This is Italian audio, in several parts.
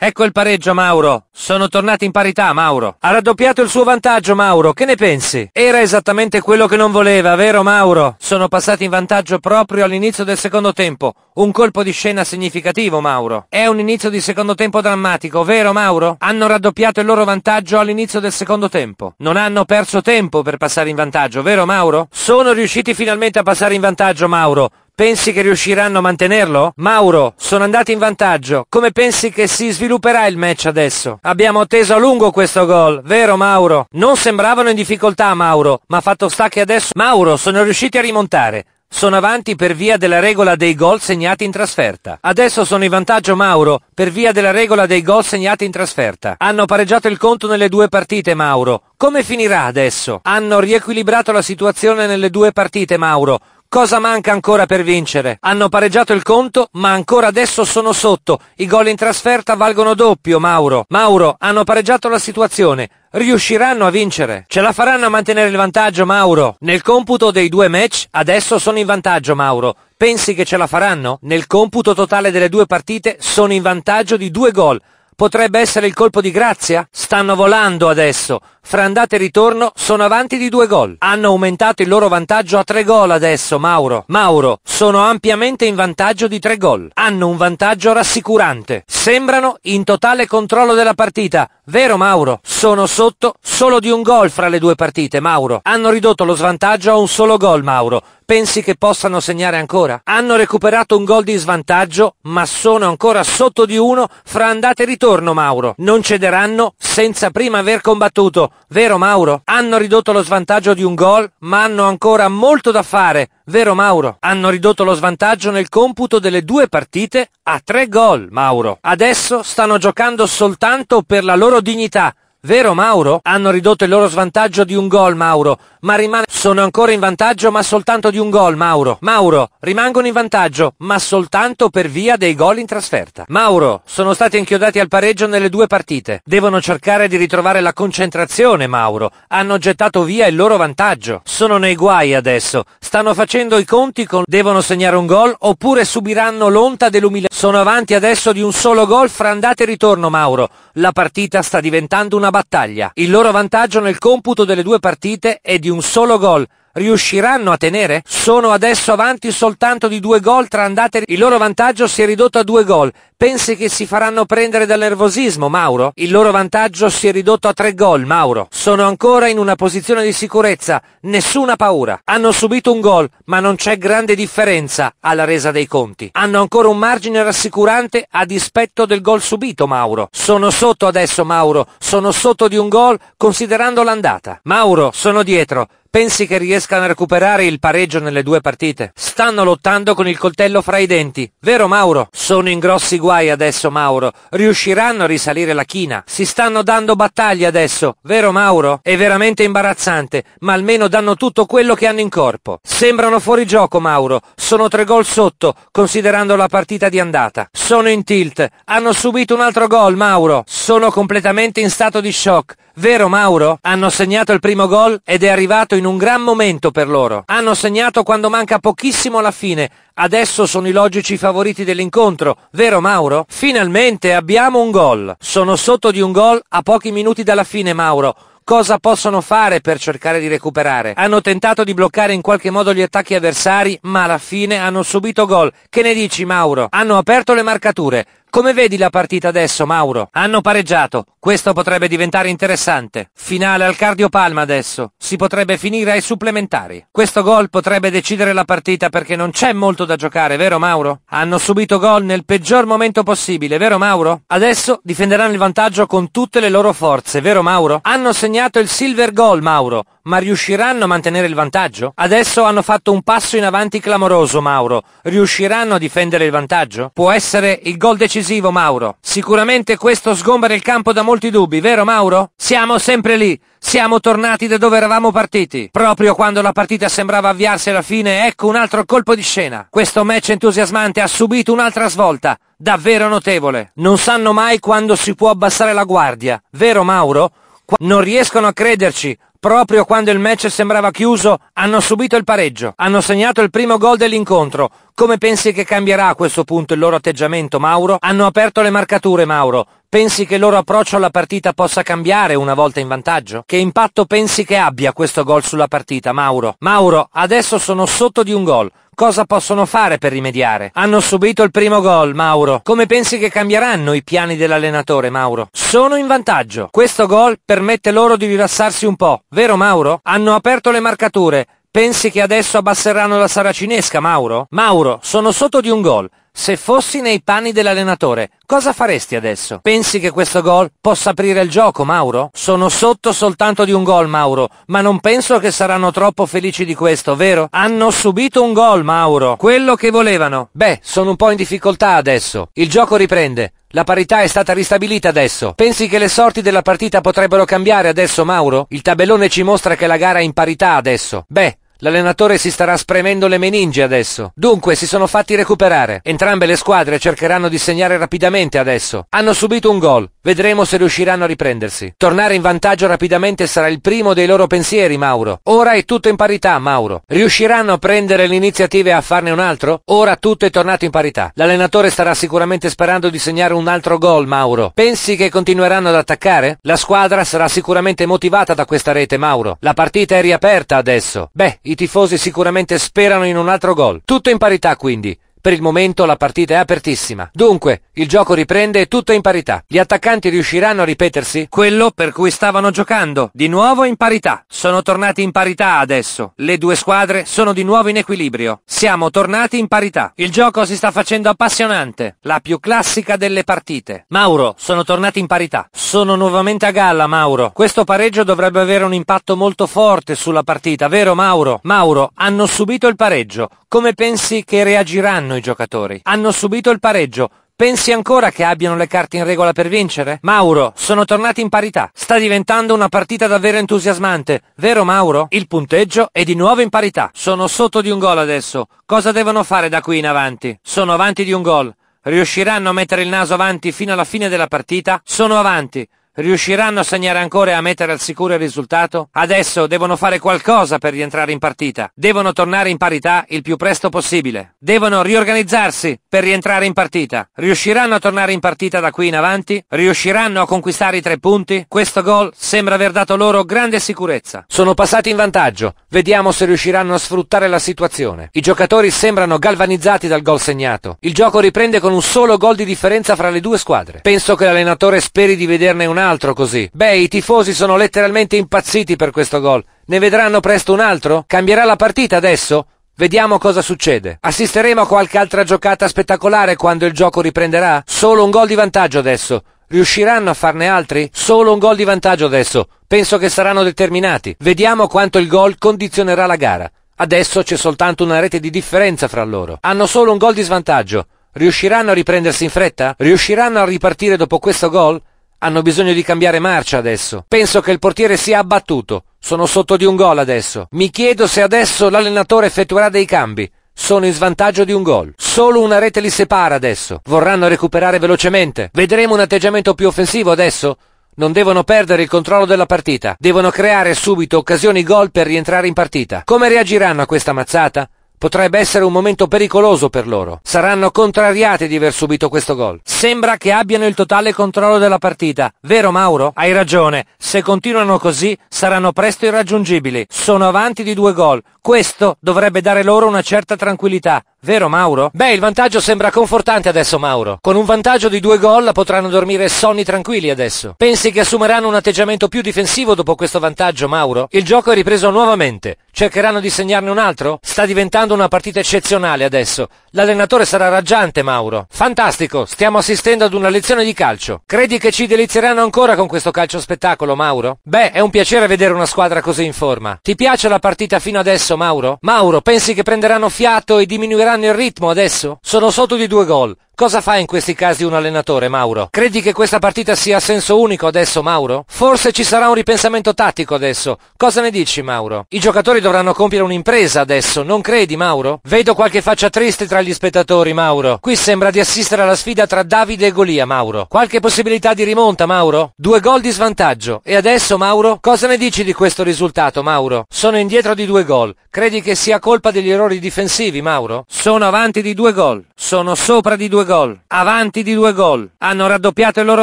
Ecco il pareggio, Mauro. Sono tornati in parità, Mauro. Ha raddoppiato il suo vantaggio, Mauro. Che ne pensi? Era esattamente quello che non voleva, vero, Mauro? Sono passati in vantaggio proprio all'inizio del secondo tempo. Un colpo di scena significativo, Mauro. È un inizio di secondo tempo drammatico, vero, Mauro? Hanno raddoppiato il loro vantaggio all'inizio del secondo tempo. Non hanno perso tempo per passare in vantaggio, vero, Mauro? Sono riusciti finalmente a passare in vantaggio, Mauro. Pensi che riusciranno a mantenerlo? Mauro, sono andati in vantaggio. Come pensi che si svilupperà il match adesso? Abbiamo atteso a lungo questo gol, vero Mauro? Non sembravano in difficoltà Mauro, ma fatto sta che adesso... Mauro, sono riusciti a rimontare. Sono avanti per via della regola dei gol segnati in trasferta. Adesso sono in vantaggio Mauro per via della regola dei gol segnati in trasferta. Hanno pareggiato il conto nelle due partite Mauro. Come finirà adesso? Hanno riequilibrato la situazione nelle due partite Mauro. Cosa manca ancora per vincere? Hanno pareggiato il conto, ma ancora adesso sono sotto. I gol in trasferta valgono doppio, Mauro. Mauro, hanno pareggiato la situazione. Riusciranno a vincere. Ce la faranno a mantenere il vantaggio, Mauro. Nel computo dei due match, adesso sono in vantaggio, Mauro. Pensi che ce la faranno? Nel computo totale delle due partite sono in vantaggio di due gol. Potrebbe essere il colpo di grazia? Stanno volando adesso. Fra andata e ritorno sono avanti di due gol. Hanno aumentato il loro vantaggio a tre gol adesso, Mauro. Mauro, sono ampiamente in vantaggio di tre gol. Hanno un vantaggio rassicurante. Sembrano in totale controllo della partita. Vero, Mauro? Sono sotto solo di un gol fra le due partite, Mauro. Hanno ridotto lo svantaggio a un solo gol, Mauro pensi che possano segnare ancora? Hanno recuperato un gol di svantaggio, ma sono ancora sotto di uno fra andate e ritorno, Mauro. Non cederanno senza prima aver combattuto, vero Mauro? Hanno ridotto lo svantaggio di un gol, ma hanno ancora molto da fare, vero Mauro? Hanno ridotto lo svantaggio nel computo delle due partite a tre gol, Mauro. Adesso stanno giocando soltanto per la loro dignità Vero Mauro? Hanno ridotto il loro svantaggio di un gol Mauro, ma rimane... Sono ancora in vantaggio ma soltanto di un gol Mauro. Mauro, rimangono in vantaggio ma soltanto per via dei gol in trasferta. Mauro, sono stati inchiodati al pareggio nelle due partite. Devono cercare di ritrovare la concentrazione Mauro. Hanno gettato via il loro vantaggio. Sono nei guai adesso. Stanno facendo i conti con... Devono segnare un gol oppure subiranno l'onta dell'umiliazione. Sono avanti adesso di un solo gol fra andata e ritorno Mauro. La partita sta diventando una una battaglia. Il loro vantaggio nel computo delle due partite è di un solo gol, riusciranno a tenere? Sono adesso avanti soltanto di due gol tra andate Il loro vantaggio si è ridotto a due gol. Pensi che si faranno prendere dal nervosismo, Mauro? Il loro vantaggio si è ridotto a tre gol, Mauro. Sono ancora in una posizione di sicurezza, nessuna paura. Hanno subito un gol, ma non c'è grande differenza alla resa dei conti. Hanno ancora un margine rassicurante a dispetto del gol subito, Mauro. Sono sotto adesso, Mauro. Sono sotto di un gol considerando l'andata. Mauro, sono dietro. Pensi che riescano a recuperare il pareggio nelle due partite? Stanno lottando con il coltello fra i denti, vero Mauro? Sono in grossi guai adesso, Mauro. Riusciranno a risalire la china. Si stanno dando battaglie adesso, vero Mauro? È veramente imbarazzante, ma almeno danno tutto quello che hanno in corpo. Sembrano fuori gioco, Mauro. Sono tre gol sotto, considerando la partita di andata. Sono in tilt. Hanno subito un altro gol, Mauro. Sono completamente in stato di shock. Vero Mauro? Hanno segnato il primo gol ed è arrivato in un gran momento per loro. Hanno segnato quando manca pochissimo alla fine. Adesso sono i logici favoriti dell'incontro, vero Mauro? Finalmente abbiamo un gol. Sono sotto di un gol a pochi minuti dalla fine, Mauro cosa possono fare per cercare di recuperare. Hanno tentato di bloccare in qualche modo gli attacchi avversari, ma alla fine hanno subito gol. Che ne dici, Mauro? Hanno aperto le marcature. Come vedi la partita adesso, Mauro? Hanno pareggiato. Questo potrebbe diventare interessante. Finale al cardiopalma adesso. Si potrebbe finire ai supplementari. Questo gol potrebbe decidere la partita perché non c'è molto da giocare, vero Mauro? Hanno subito gol nel peggior momento possibile, vero Mauro? Adesso difenderanno il vantaggio con tutte le loro forze, vero Mauro? Hanno segnato il silver goal, Mauro. Ma riusciranno a mantenere il vantaggio? Adesso hanno fatto un passo in avanti clamoroso, Mauro. Riusciranno a difendere il vantaggio? Può essere il gol decisivo, Mauro. Sicuramente questo sgombra il campo da molti dubbi, vero Mauro? Siamo sempre lì. Siamo tornati da dove eravamo partiti. Proprio quando la partita sembrava avviarsi alla fine, ecco un altro colpo di scena. Questo match entusiasmante ha subito un'altra svolta, davvero notevole. Non sanno mai quando si può abbassare la guardia, vero Mauro? Qu non riescono a crederci, Proprio quando il match sembrava chiuso, hanno subito il pareggio, hanno segnato il primo gol dell'incontro. Come pensi che cambierà a questo punto il loro atteggiamento, Mauro? Hanno aperto le marcature, Mauro. Pensi che il loro approccio alla partita possa cambiare una volta in vantaggio? Che impatto pensi che abbia questo gol sulla partita, Mauro? Mauro, adesso sono sotto di un gol. Cosa possono fare per rimediare? Hanno subito il primo gol, Mauro. Come pensi che cambieranno i piani dell'allenatore, Mauro? Sono in vantaggio. Questo gol permette loro di rilassarsi un po', vero Mauro? Hanno aperto le marcature. Pensi che adesso abbasseranno la saracinesca, Mauro? Mauro, sono sotto di un gol. Se fossi nei panni dell'allenatore, cosa faresti adesso? Pensi che questo gol possa aprire il gioco, Mauro? Sono sotto soltanto di un gol, Mauro, ma non penso che saranno troppo felici di questo, vero? Hanno subito un gol, Mauro. Quello che volevano. Beh, sono un po' in difficoltà adesso. Il gioco riprende. La parità è stata ristabilita adesso. Pensi che le sorti della partita potrebbero cambiare adesso, Mauro? Il tabellone ci mostra che la gara è in parità adesso. Beh, L'allenatore si starà spremendo le meningi adesso. Dunque si sono fatti recuperare. Entrambe le squadre cercheranno di segnare rapidamente adesso. Hanno subito un gol. Vedremo se riusciranno a riprendersi. Tornare in vantaggio rapidamente sarà il primo dei loro pensieri, Mauro. Ora è tutto in parità, Mauro. Riusciranno a prendere l'iniziativa e a farne un altro? Ora tutto è tornato in parità. L'allenatore starà sicuramente sperando di segnare un altro gol, Mauro. Pensi che continueranno ad attaccare? La squadra sarà sicuramente motivata da questa rete, Mauro. La partita è riaperta adesso. Beh, i tifosi sicuramente sperano in un altro gol. Tutto in parità quindi. Per il momento la partita è apertissima. Dunque, il gioco riprende e tutto è in parità. Gli attaccanti riusciranno a ripetersi? Quello per cui stavano giocando. Di nuovo in parità. Sono tornati in parità adesso. Le due squadre sono di nuovo in equilibrio. Siamo tornati in parità. Il gioco si sta facendo appassionante. La più classica delle partite. Mauro, sono tornati in parità. Sono nuovamente a galla, Mauro. Questo pareggio dovrebbe avere un impatto molto forte sulla partita, vero Mauro? Mauro, hanno subito il pareggio. Come pensi che reagiranno? fanno i giocatori? Hanno subito il pareggio. Pensi ancora che abbiano le carte in regola per vincere? Mauro, sono tornati in parità. Sta diventando una partita davvero entusiasmante, vero Mauro? Il punteggio è di nuovo in parità. Sono sotto di un gol adesso. Cosa devono fare da qui in avanti? Sono avanti di un gol. Riusciranno a mettere il naso avanti fino alla fine della partita? Sono avanti. Riusciranno a segnare ancora e a mettere al sicuro il risultato? Adesso devono fare qualcosa per rientrare in partita. Devono tornare in parità il più presto possibile. Devono riorganizzarsi per rientrare in partita. Riusciranno a tornare in partita da qui in avanti? Riusciranno a conquistare i tre punti? Questo gol sembra aver dato loro grande sicurezza. Sono passati in vantaggio. Vediamo se riusciranno a sfruttare la situazione. I giocatori sembrano galvanizzati dal gol segnato. Il gioco riprende con un solo gol di differenza fra le due squadre. Penso che l'allenatore speri di vederne un altro altro così. Beh, i tifosi sono letteralmente impazziti per questo gol. Ne vedranno presto un altro? Cambierà la partita adesso? Vediamo cosa succede. Assisteremo a qualche altra giocata spettacolare quando il gioco riprenderà? Solo un gol di vantaggio adesso. Riusciranno a farne altri? Solo un gol di vantaggio adesso. Penso che saranno determinati. Vediamo quanto il gol condizionerà la gara. Adesso c'è soltanto una rete di differenza fra loro. Hanno solo un gol di svantaggio. Riusciranno a riprendersi in fretta? Riusciranno a ripartire dopo questo gol? Hanno bisogno di cambiare marcia adesso. Penso che il portiere sia abbattuto. Sono sotto di un gol adesso. Mi chiedo se adesso l'allenatore effettuerà dei cambi. Sono in svantaggio di un gol. Solo una rete li separa adesso. Vorranno recuperare velocemente. Vedremo un atteggiamento più offensivo adesso. Non devono perdere il controllo della partita. Devono creare subito occasioni gol per rientrare in partita. Come reagiranno a questa mazzata? Potrebbe essere un momento pericoloso per loro. Saranno contrariati di aver subito questo gol. Sembra che abbiano il totale controllo della partita. Vero Mauro? Hai ragione. Se continuano così saranno presto irraggiungibili. Sono avanti di due gol. Questo dovrebbe dare loro una certa tranquillità. Vero Mauro? Beh, il vantaggio sembra confortante adesso Mauro. Con un vantaggio di due gol potranno dormire sonni tranquilli adesso. Pensi che assumeranno un atteggiamento più difensivo dopo questo vantaggio Mauro? Il gioco è ripreso nuovamente. Cercheranno di segnarne un altro? Sta diventando giocando una partita eccezionale adesso. L'allenatore sarà raggiante, Mauro. Fantastico, stiamo assistendo ad una lezione di calcio. Credi che ci delizieranno ancora con questo calcio spettacolo, Mauro? Beh, è un piacere vedere una squadra così in forma. Ti piace la partita fino adesso, Mauro? Mauro, pensi che prenderanno fiato e diminuiranno il ritmo adesso? Sono sotto di due gol. Cosa fa in questi casi un allenatore, Mauro? Credi che questa partita sia a senso unico adesso, Mauro? Forse ci sarà un ripensamento tattico adesso. Cosa ne dici, Mauro? I giocatori dovranno compiere un'impresa adesso, non credi, Mauro? Vedo qualche faccia triste tra gli spettatori, Mauro. Qui sembra di assistere alla sfida tra Davide e Golia, Mauro. Qualche possibilità di rimonta, Mauro? Due gol di svantaggio. E adesso, Mauro? Cosa ne dici di questo risultato, Mauro? Sono indietro di due gol. Credi che sia colpa degli errori difensivi, Mauro? Sono avanti di due gol. Sono sopra di due gol gol, avanti di due gol, hanno raddoppiato il loro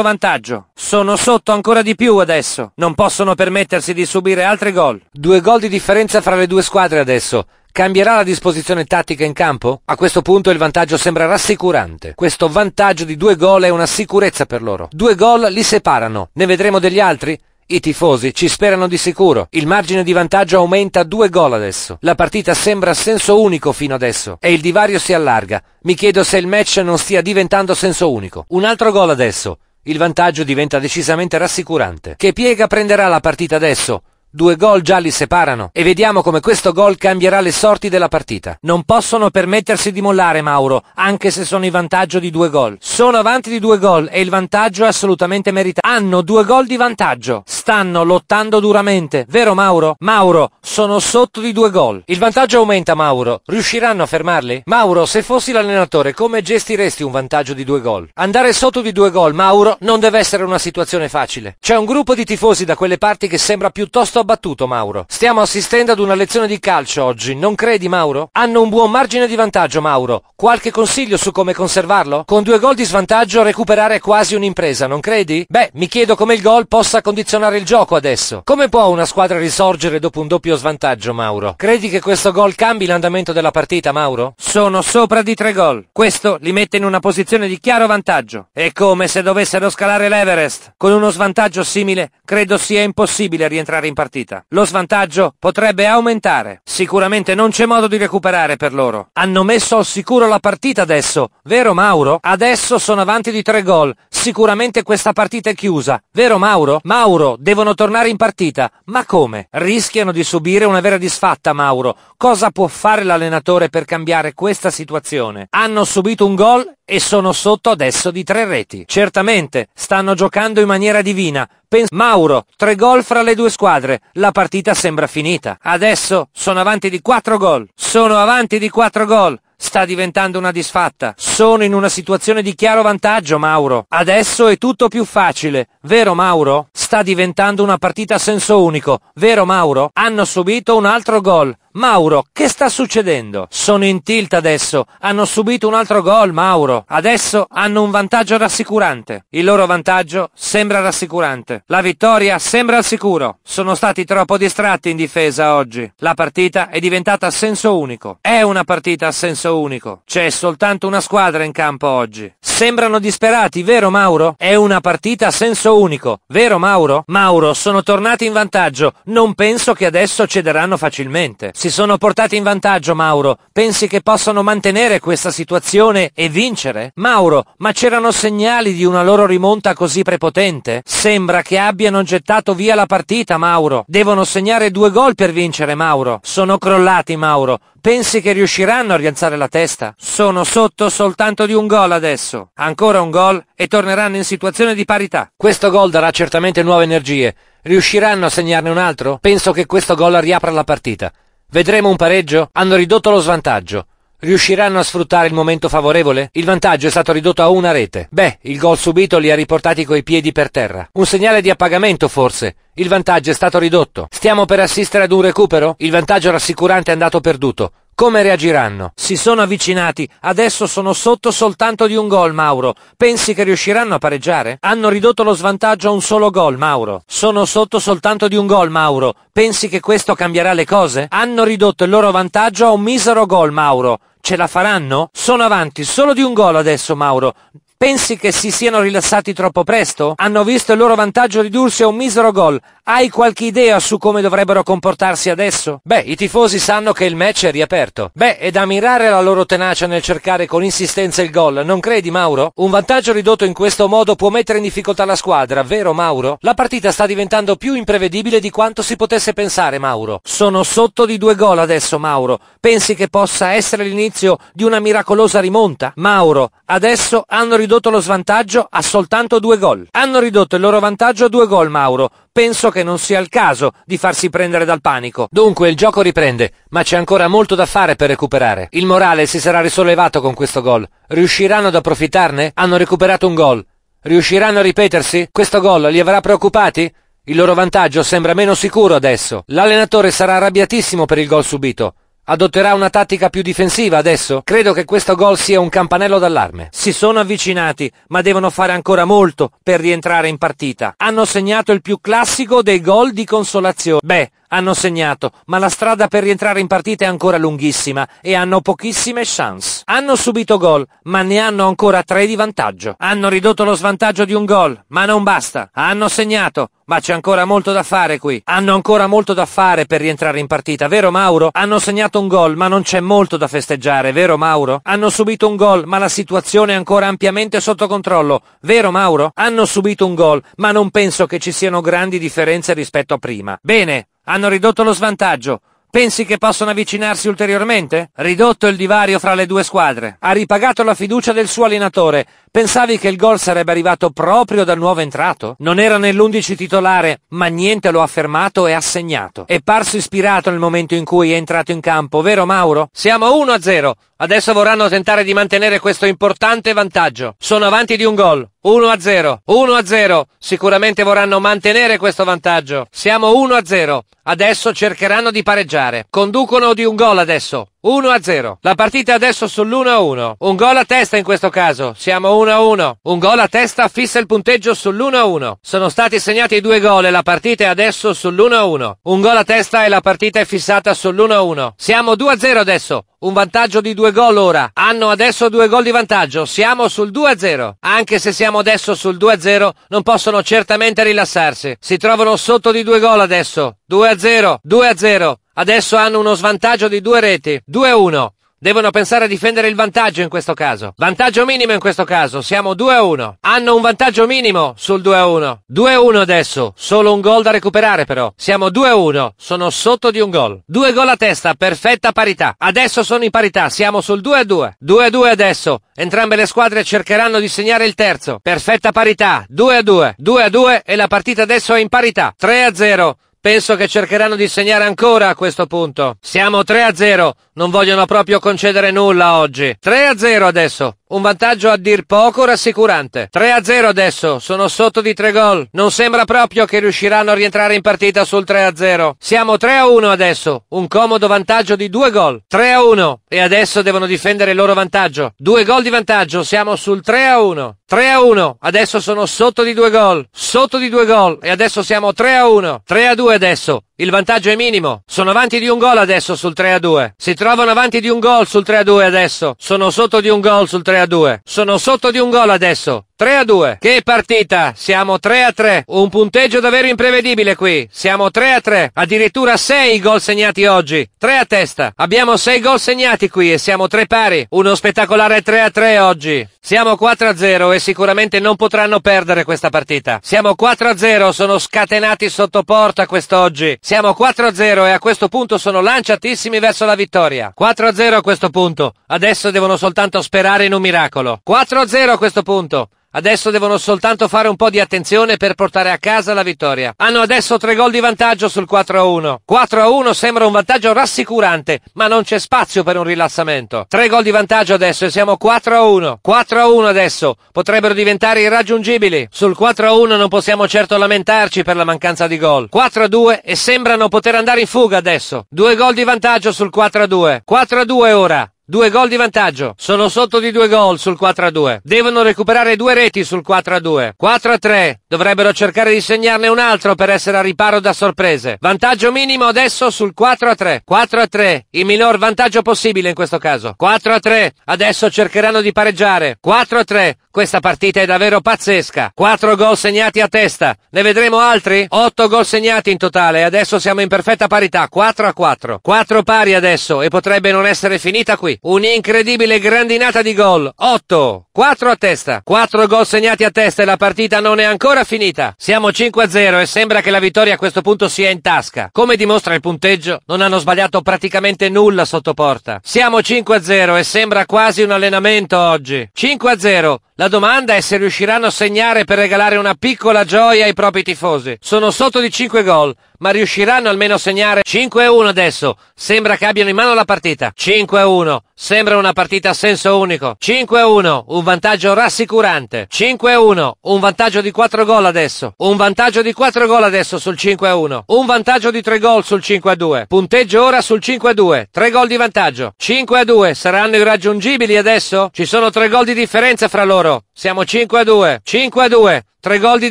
vantaggio. Sono sotto ancora di più adesso, non possono permettersi di subire altri gol. Due gol di differenza fra le due squadre adesso. Cambierà la disposizione tattica in campo? A questo punto il vantaggio sembra rassicurante. Questo vantaggio di due gol è una sicurezza per loro. Due gol li separano. Ne vedremo degli altri? I tifosi ci sperano di sicuro. Il margine di vantaggio aumenta a due gol adesso. La partita sembra a senso unico fino adesso e il divario si allarga. Mi chiedo se il match non stia diventando senso unico. Un altro gol adesso. Il vantaggio diventa decisamente rassicurante. Che piega prenderà la partita adesso? Due gol già li separano e vediamo come questo gol cambierà le sorti della partita. Non possono permettersi di mollare Mauro, anche se sono in vantaggio di due gol. Sono avanti di due gol e il vantaggio è assolutamente meritato. Hanno due gol di vantaggio. Stanno lottando duramente, vero Mauro? Mauro, sono sotto di due gol. Il vantaggio aumenta Mauro. Riusciranno a fermarli? Mauro, se fossi l'allenatore, come gestiresti un vantaggio di due gol? Andare sotto di due gol, Mauro, non deve essere una situazione facile. C'è un gruppo di tifosi da quelle parti che sembra piuttosto battuto, Mauro. Stiamo assistendo ad una lezione di calcio oggi, non credi, Mauro? Hanno un buon margine di vantaggio, Mauro. Qualche consiglio su come conservarlo? Con due gol di svantaggio recuperare è quasi un'impresa, non credi? Beh, mi chiedo come il gol possa condizionare il gioco adesso. Come può una squadra risorgere dopo un doppio svantaggio, Mauro? Credi che questo gol cambi l'andamento della partita, Mauro? Sono sopra di tre gol. Questo li mette in una posizione di chiaro vantaggio. È come se dovessero scalare l'Everest. Con uno svantaggio simile, credo sia impossibile rientrare in partita partita. Lo svantaggio potrebbe aumentare. Sicuramente non c'è modo di recuperare per loro. Hanno messo al sicuro la partita adesso, vero Mauro? Adesso sono avanti di tre gol. Sicuramente questa partita è chiusa, vero Mauro? Mauro, devono tornare in partita. Ma come? Rischiano di subire una vera disfatta, Mauro. Cosa può fare l'allenatore per cambiare questa situazione? Hanno subito un gol e sono sotto adesso di tre reti. Certamente, stanno giocando in maniera divina. Pens- Mauro, tre gol fra le due squadre. La partita sembra finita. Adesso sono avanti di quattro gol. Sono avanti di quattro gol. Sta diventando una disfatta. Sono in una situazione di chiaro vantaggio, Mauro. Adesso è tutto più facile, vero Mauro? Sta diventando una partita a senso unico, vero Mauro? Hanno subito un altro gol. Mauro, che sta succedendo? Sono in tilt adesso, hanno subito un altro gol, Mauro. Adesso hanno un vantaggio rassicurante. Il loro vantaggio sembra rassicurante. La vittoria sembra al sicuro. Sono stati troppo distratti in difesa oggi. La partita è diventata a senso unico. È una partita a senso unico senso unico. C'è soltanto una squadra in campo oggi. Sembrano disperati, vero Mauro? È una partita a senso unico, vero Mauro? Mauro, sono tornati in vantaggio. Non penso che adesso cederanno facilmente. Si sono portati in vantaggio, Mauro. Pensi che possano mantenere questa situazione e vincere? Mauro, ma c'erano segnali di una loro rimonta così prepotente? Sembra che abbiano gettato via la partita, Mauro. Devono segnare due gol per vincere, Mauro. Sono crollati, Mauro. Pensi che riusciranno a rialzare la testa? Sono sotto soltanto di un gol adesso. Ancora un gol e torneranno in situazione di parità. Questo gol darà certamente nuove energie. Riusciranno a segnarne un altro? Penso che questo gol riapra la partita. Vedremo un pareggio? Hanno ridotto lo svantaggio. Riusciranno a sfruttare il momento favorevole? Il vantaggio è stato ridotto a una rete. Beh, il gol subito li ha riportati coi piedi per terra. Un segnale di appagamento, forse. Il vantaggio è stato ridotto. Stiamo per assistere ad un recupero? Il vantaggio rassicurante è andato perduto. Come reagiranno? Si sono avvicinati, adesso sono sotto soltanto di un gol, Mauro. Pensi che riusciranno a pareggiare? Hanno ridotto lo svantaggio a un solo gol, Mauro. Sono sotto soltanto di un gol, Mauro. Pensi che questo cambierà le cose? Hanno ridotto il loro vantaggio a un misero gol, Mauro. Ce la faranno? Sono avanti solo di un gol adesso, Mauro. Pensi che si siano rilassati troppo presto? Hanno visto il loro vantaggio ridursi a un misero gol. Hai qualche idea su come dovrebbero comportarsi adesso? Beh, i tifosi sanno che il match è riaperto. Beh, è da ammirare la loro tenacia nel cercare con insistenza il gol, non credi Mauro? Un vantaggio ridotto in questo modo può mettere in difficoltà la squadra, vero Mauro? La partita sta diventando più imprevedibile di quanto si potesse pensare, Mauro. Sono sotto di due gol adesso, Mauro. Pensi che possa essere l'inizio di una miracolosa rimonta? Mauro, adesso hanno ridotto lo svantaggio a soltanto due gol. Hanno ridotto il loro vantaggio a due gol, Mauro. Penso che che non sia il caso di farsi prendere dal panico. Dunque il gioco riprende, ma c'è ancora molto da fare per recuperare. Il morale si sarà risollevato con questo gol. Riusciranno ad approfittarne? Hanno recuperato un gol. Riusciranno a ripetersi? Questo gol li avrà preoccupati? Il loro vantaggio sembra meno sicuro adesso. L'allenatore sarà arrabbiatissimo per il gol subito. Adotterà una tattica più difensiva adesso? Credo che questo gol sia un campanello d'allarme. Si sono avvicinati, ma devono fare ancora molto per rientrare in partita. Hanno segnato il più classico dei gol di consolazione. Beh, hanno segnato, ma la strada per rientrare in partita è ancora lunghissima e hanno pochissime chance. Hanno subito gol, ma ne hanno ancora tre di vantaggio. Hanno ridotto lo svantaggio di un gol, ma non basta. Hanno segnato, ma c'è ancora molto da fare qui. Hanno ancora molto da fare per rientrare in partita, vero Mauro? Hanno segnato un gol, ma non c'è molto da festeggiare, vero Mauro? Hanno subito un gol, ma la situazione è ancora ampiamente sotto controllo, vero Mauro? Hanno subito un gol, ma non penso che ci siano grandi differenze rispetto a prima. Bene, hanno ridotto lo svantaggio. Pensi che possono avvicinarsi ulteriormente? Ridotto il divario fra le due squadre. Ha ripagato la fiducia del suo allenatore. Pensavi che il gol sarebbe arrivato proprio dal nuovo entrato? Non era nell'undici titolare, ma niente lo ha fermato e assegnato. È parso ispirato nel momento in cui è entrato in campo, vero Mauro? Siamo 1-0. Adesso vorranno tentare di mantenere questo importante vantaggio. Sono avanti di un gol. 1-0, 1-0. Sicuramente vorranno mantenere questo vantaggio. Siamo 1-0. Adesso cercheranno di pareggiare. Conducono di un gol adesso. 1-0. La partita adesso sull'1-1. Un gol a testa in questo caso. Siamo 1-1. Un gol a testa fissa il punteggio sull'1-1. Sono stati segnati due gol e la partita è adesso sull'1-1. Un gol a testa e la partita è fissata sull'1-1. Siamo 2-0 adesso. Un vantaggio di due gol ora. Hanno adesso due gol di vantaggio. Siamo sul 2-0. Anche se siamo adesso sul 2-0, non possono certamente rilassarsi. Si trovano sotto di due gol adesso. 2-0. 2-0. Adesso hanno uno svantaggio di due reti. 2-1. Devono pensare a difendere il vantaggio in questo caso. Vantaggio minimo in questo caso, siamo 2-1. Hanno un vantaggio minimo sul 2-1. 2-1 adesso, solo un gol da recuperare però. Siamo 2-1, sono sotto di un gol. Due gol a testa, perfetta parità. Adesso sono in parità, siamo sul 2-2. 2-2 adesso, entrambe le squadre cercheranno di segnare il terzo. Perfetta parità, 2-2. 2-2 e la partita adesso è in parità. 3-0. Penso che cercheranno di segnare ancora a questo punto. Siamo 3-0, non vogliono proprio concedere nulla oggi. 3-0 adesso. Un vantaggio a dir poco rassicurante. 3-0 adesso, sono sotto di 3 gol. Non sembra proprio che riusciranno a rientrare in partita sul 3-0. Siamo 3-1 adesso, un comodo vantaggio di 2 gol. 3-1 e adesso devono difendere il loro vantaggio. 2 gol di vantaggio, siamo sul 3-1. 3-1, adesso sono sotto di 2 gol. Sotto di 2 gol e adesso siamo 3-1. 3-2 adesso, il vantaggio è minimo. Sono avanti di un gol adesso sul 3-2. Si trovano avanti di un gol sul 3-2 adesso. Sono sotto di un gol sul 3-2. Sono sotto di un gol adesso. 3 a 2. Che partita! Siamo 3 a 3. Un punteggio davvero imprevedibile qui. Siamo 3 a 3. Addirittura 6 gol segnati oggi. 3 a testa. Abbiamo 6 gol segnati qui e siamo 3 pari. Uno spettacolare 3 a 3 oggi. Siamo 4 a 0 e sicuramente non potranno perdere questa partita. Siamo 4 a 0, sono scatenati sotto porta quest'oggi. Siamo 4 a 0 e a questo punto sono lanciatissimi verso la vittoria. 4 a 0 a questo punto. Adesso devono soltanto sperare in un miracolo. 4 a 0 a questo punto. Adesso devono soltanto fare un po' di attenzione per portare a casa la vittoria. Hanno adesso tre gol di vantaggio sul 4-1. 4-1 sembra un vantaggio rassicurante, ma non c'è spazio per un rilassamento. Tre gol di vantaggio adesso e siamo 4-1. 4-1 adesso. Potrebbero diventare irraggiungibili. Sul 4-1 non possiamo certo lamentarci per la mancanza di gol. 4-2 e sembrano poter andare in fuga adesso. Due gol di vantaggio sul 4-2. 4-2 ora. Due gol di vantaggio. Sono sotto di due gol sul 4-2. Devono recuperare due reti sul 4-2. 4-3. Dovrebbero cercare di segnarne un altro per essere a riparo da sorprese. Vantaggio minimo adesso sul 4-3. 4-3. Il minor vantaggio possibile in questo caso. 4-3. Adesso cercheranno di pareggiare. 4-3. Questa partita è davvero pazzesca. 4 gol segnati a testa. Ne vedremo altri? 8 gol segnati in totale. Adesso siamo in perfetta parità. 4-4. 4 pari adesso e potrebbe non essere finita qui un'incredibile grandinata di gol. 8, 4 a testa, 4 gol segnati a testa e la partita non è ancora finita. Siamo 5-0 e sembra che la vittoria a questo punto sia in tasca. Come dimostra il punteggio, non hanno sbagliato praticamente nulla sotto porta. Siamo 5-0 e sembra quasi un allenamento oggi. 5-0. La domanda è se riusciranno a segnare per regalare una piccola gioia ai propri tifosi. Sono sotto di 5 gol, ma riusciranno almeno a segnare 5-1 adesso. Sembra che abbiano in mano la partita. 5-1. Sembra una partita a senso unico. 5-1, un vantaggio rassicurante. 5-1, un vantaggio di 4 gol adesso. Un vantaggio di 4 gol adesso sul 5-1. Un vantaggio di 3 gol sul 5-2. Punteggio ora sul 5-2. 3 gol di vantaggio. 5-2, saranno irraggiungibili adesso? Ci sono 3 gol di differenza fra loro. Siamo 5-2. 5-2. 3 gol di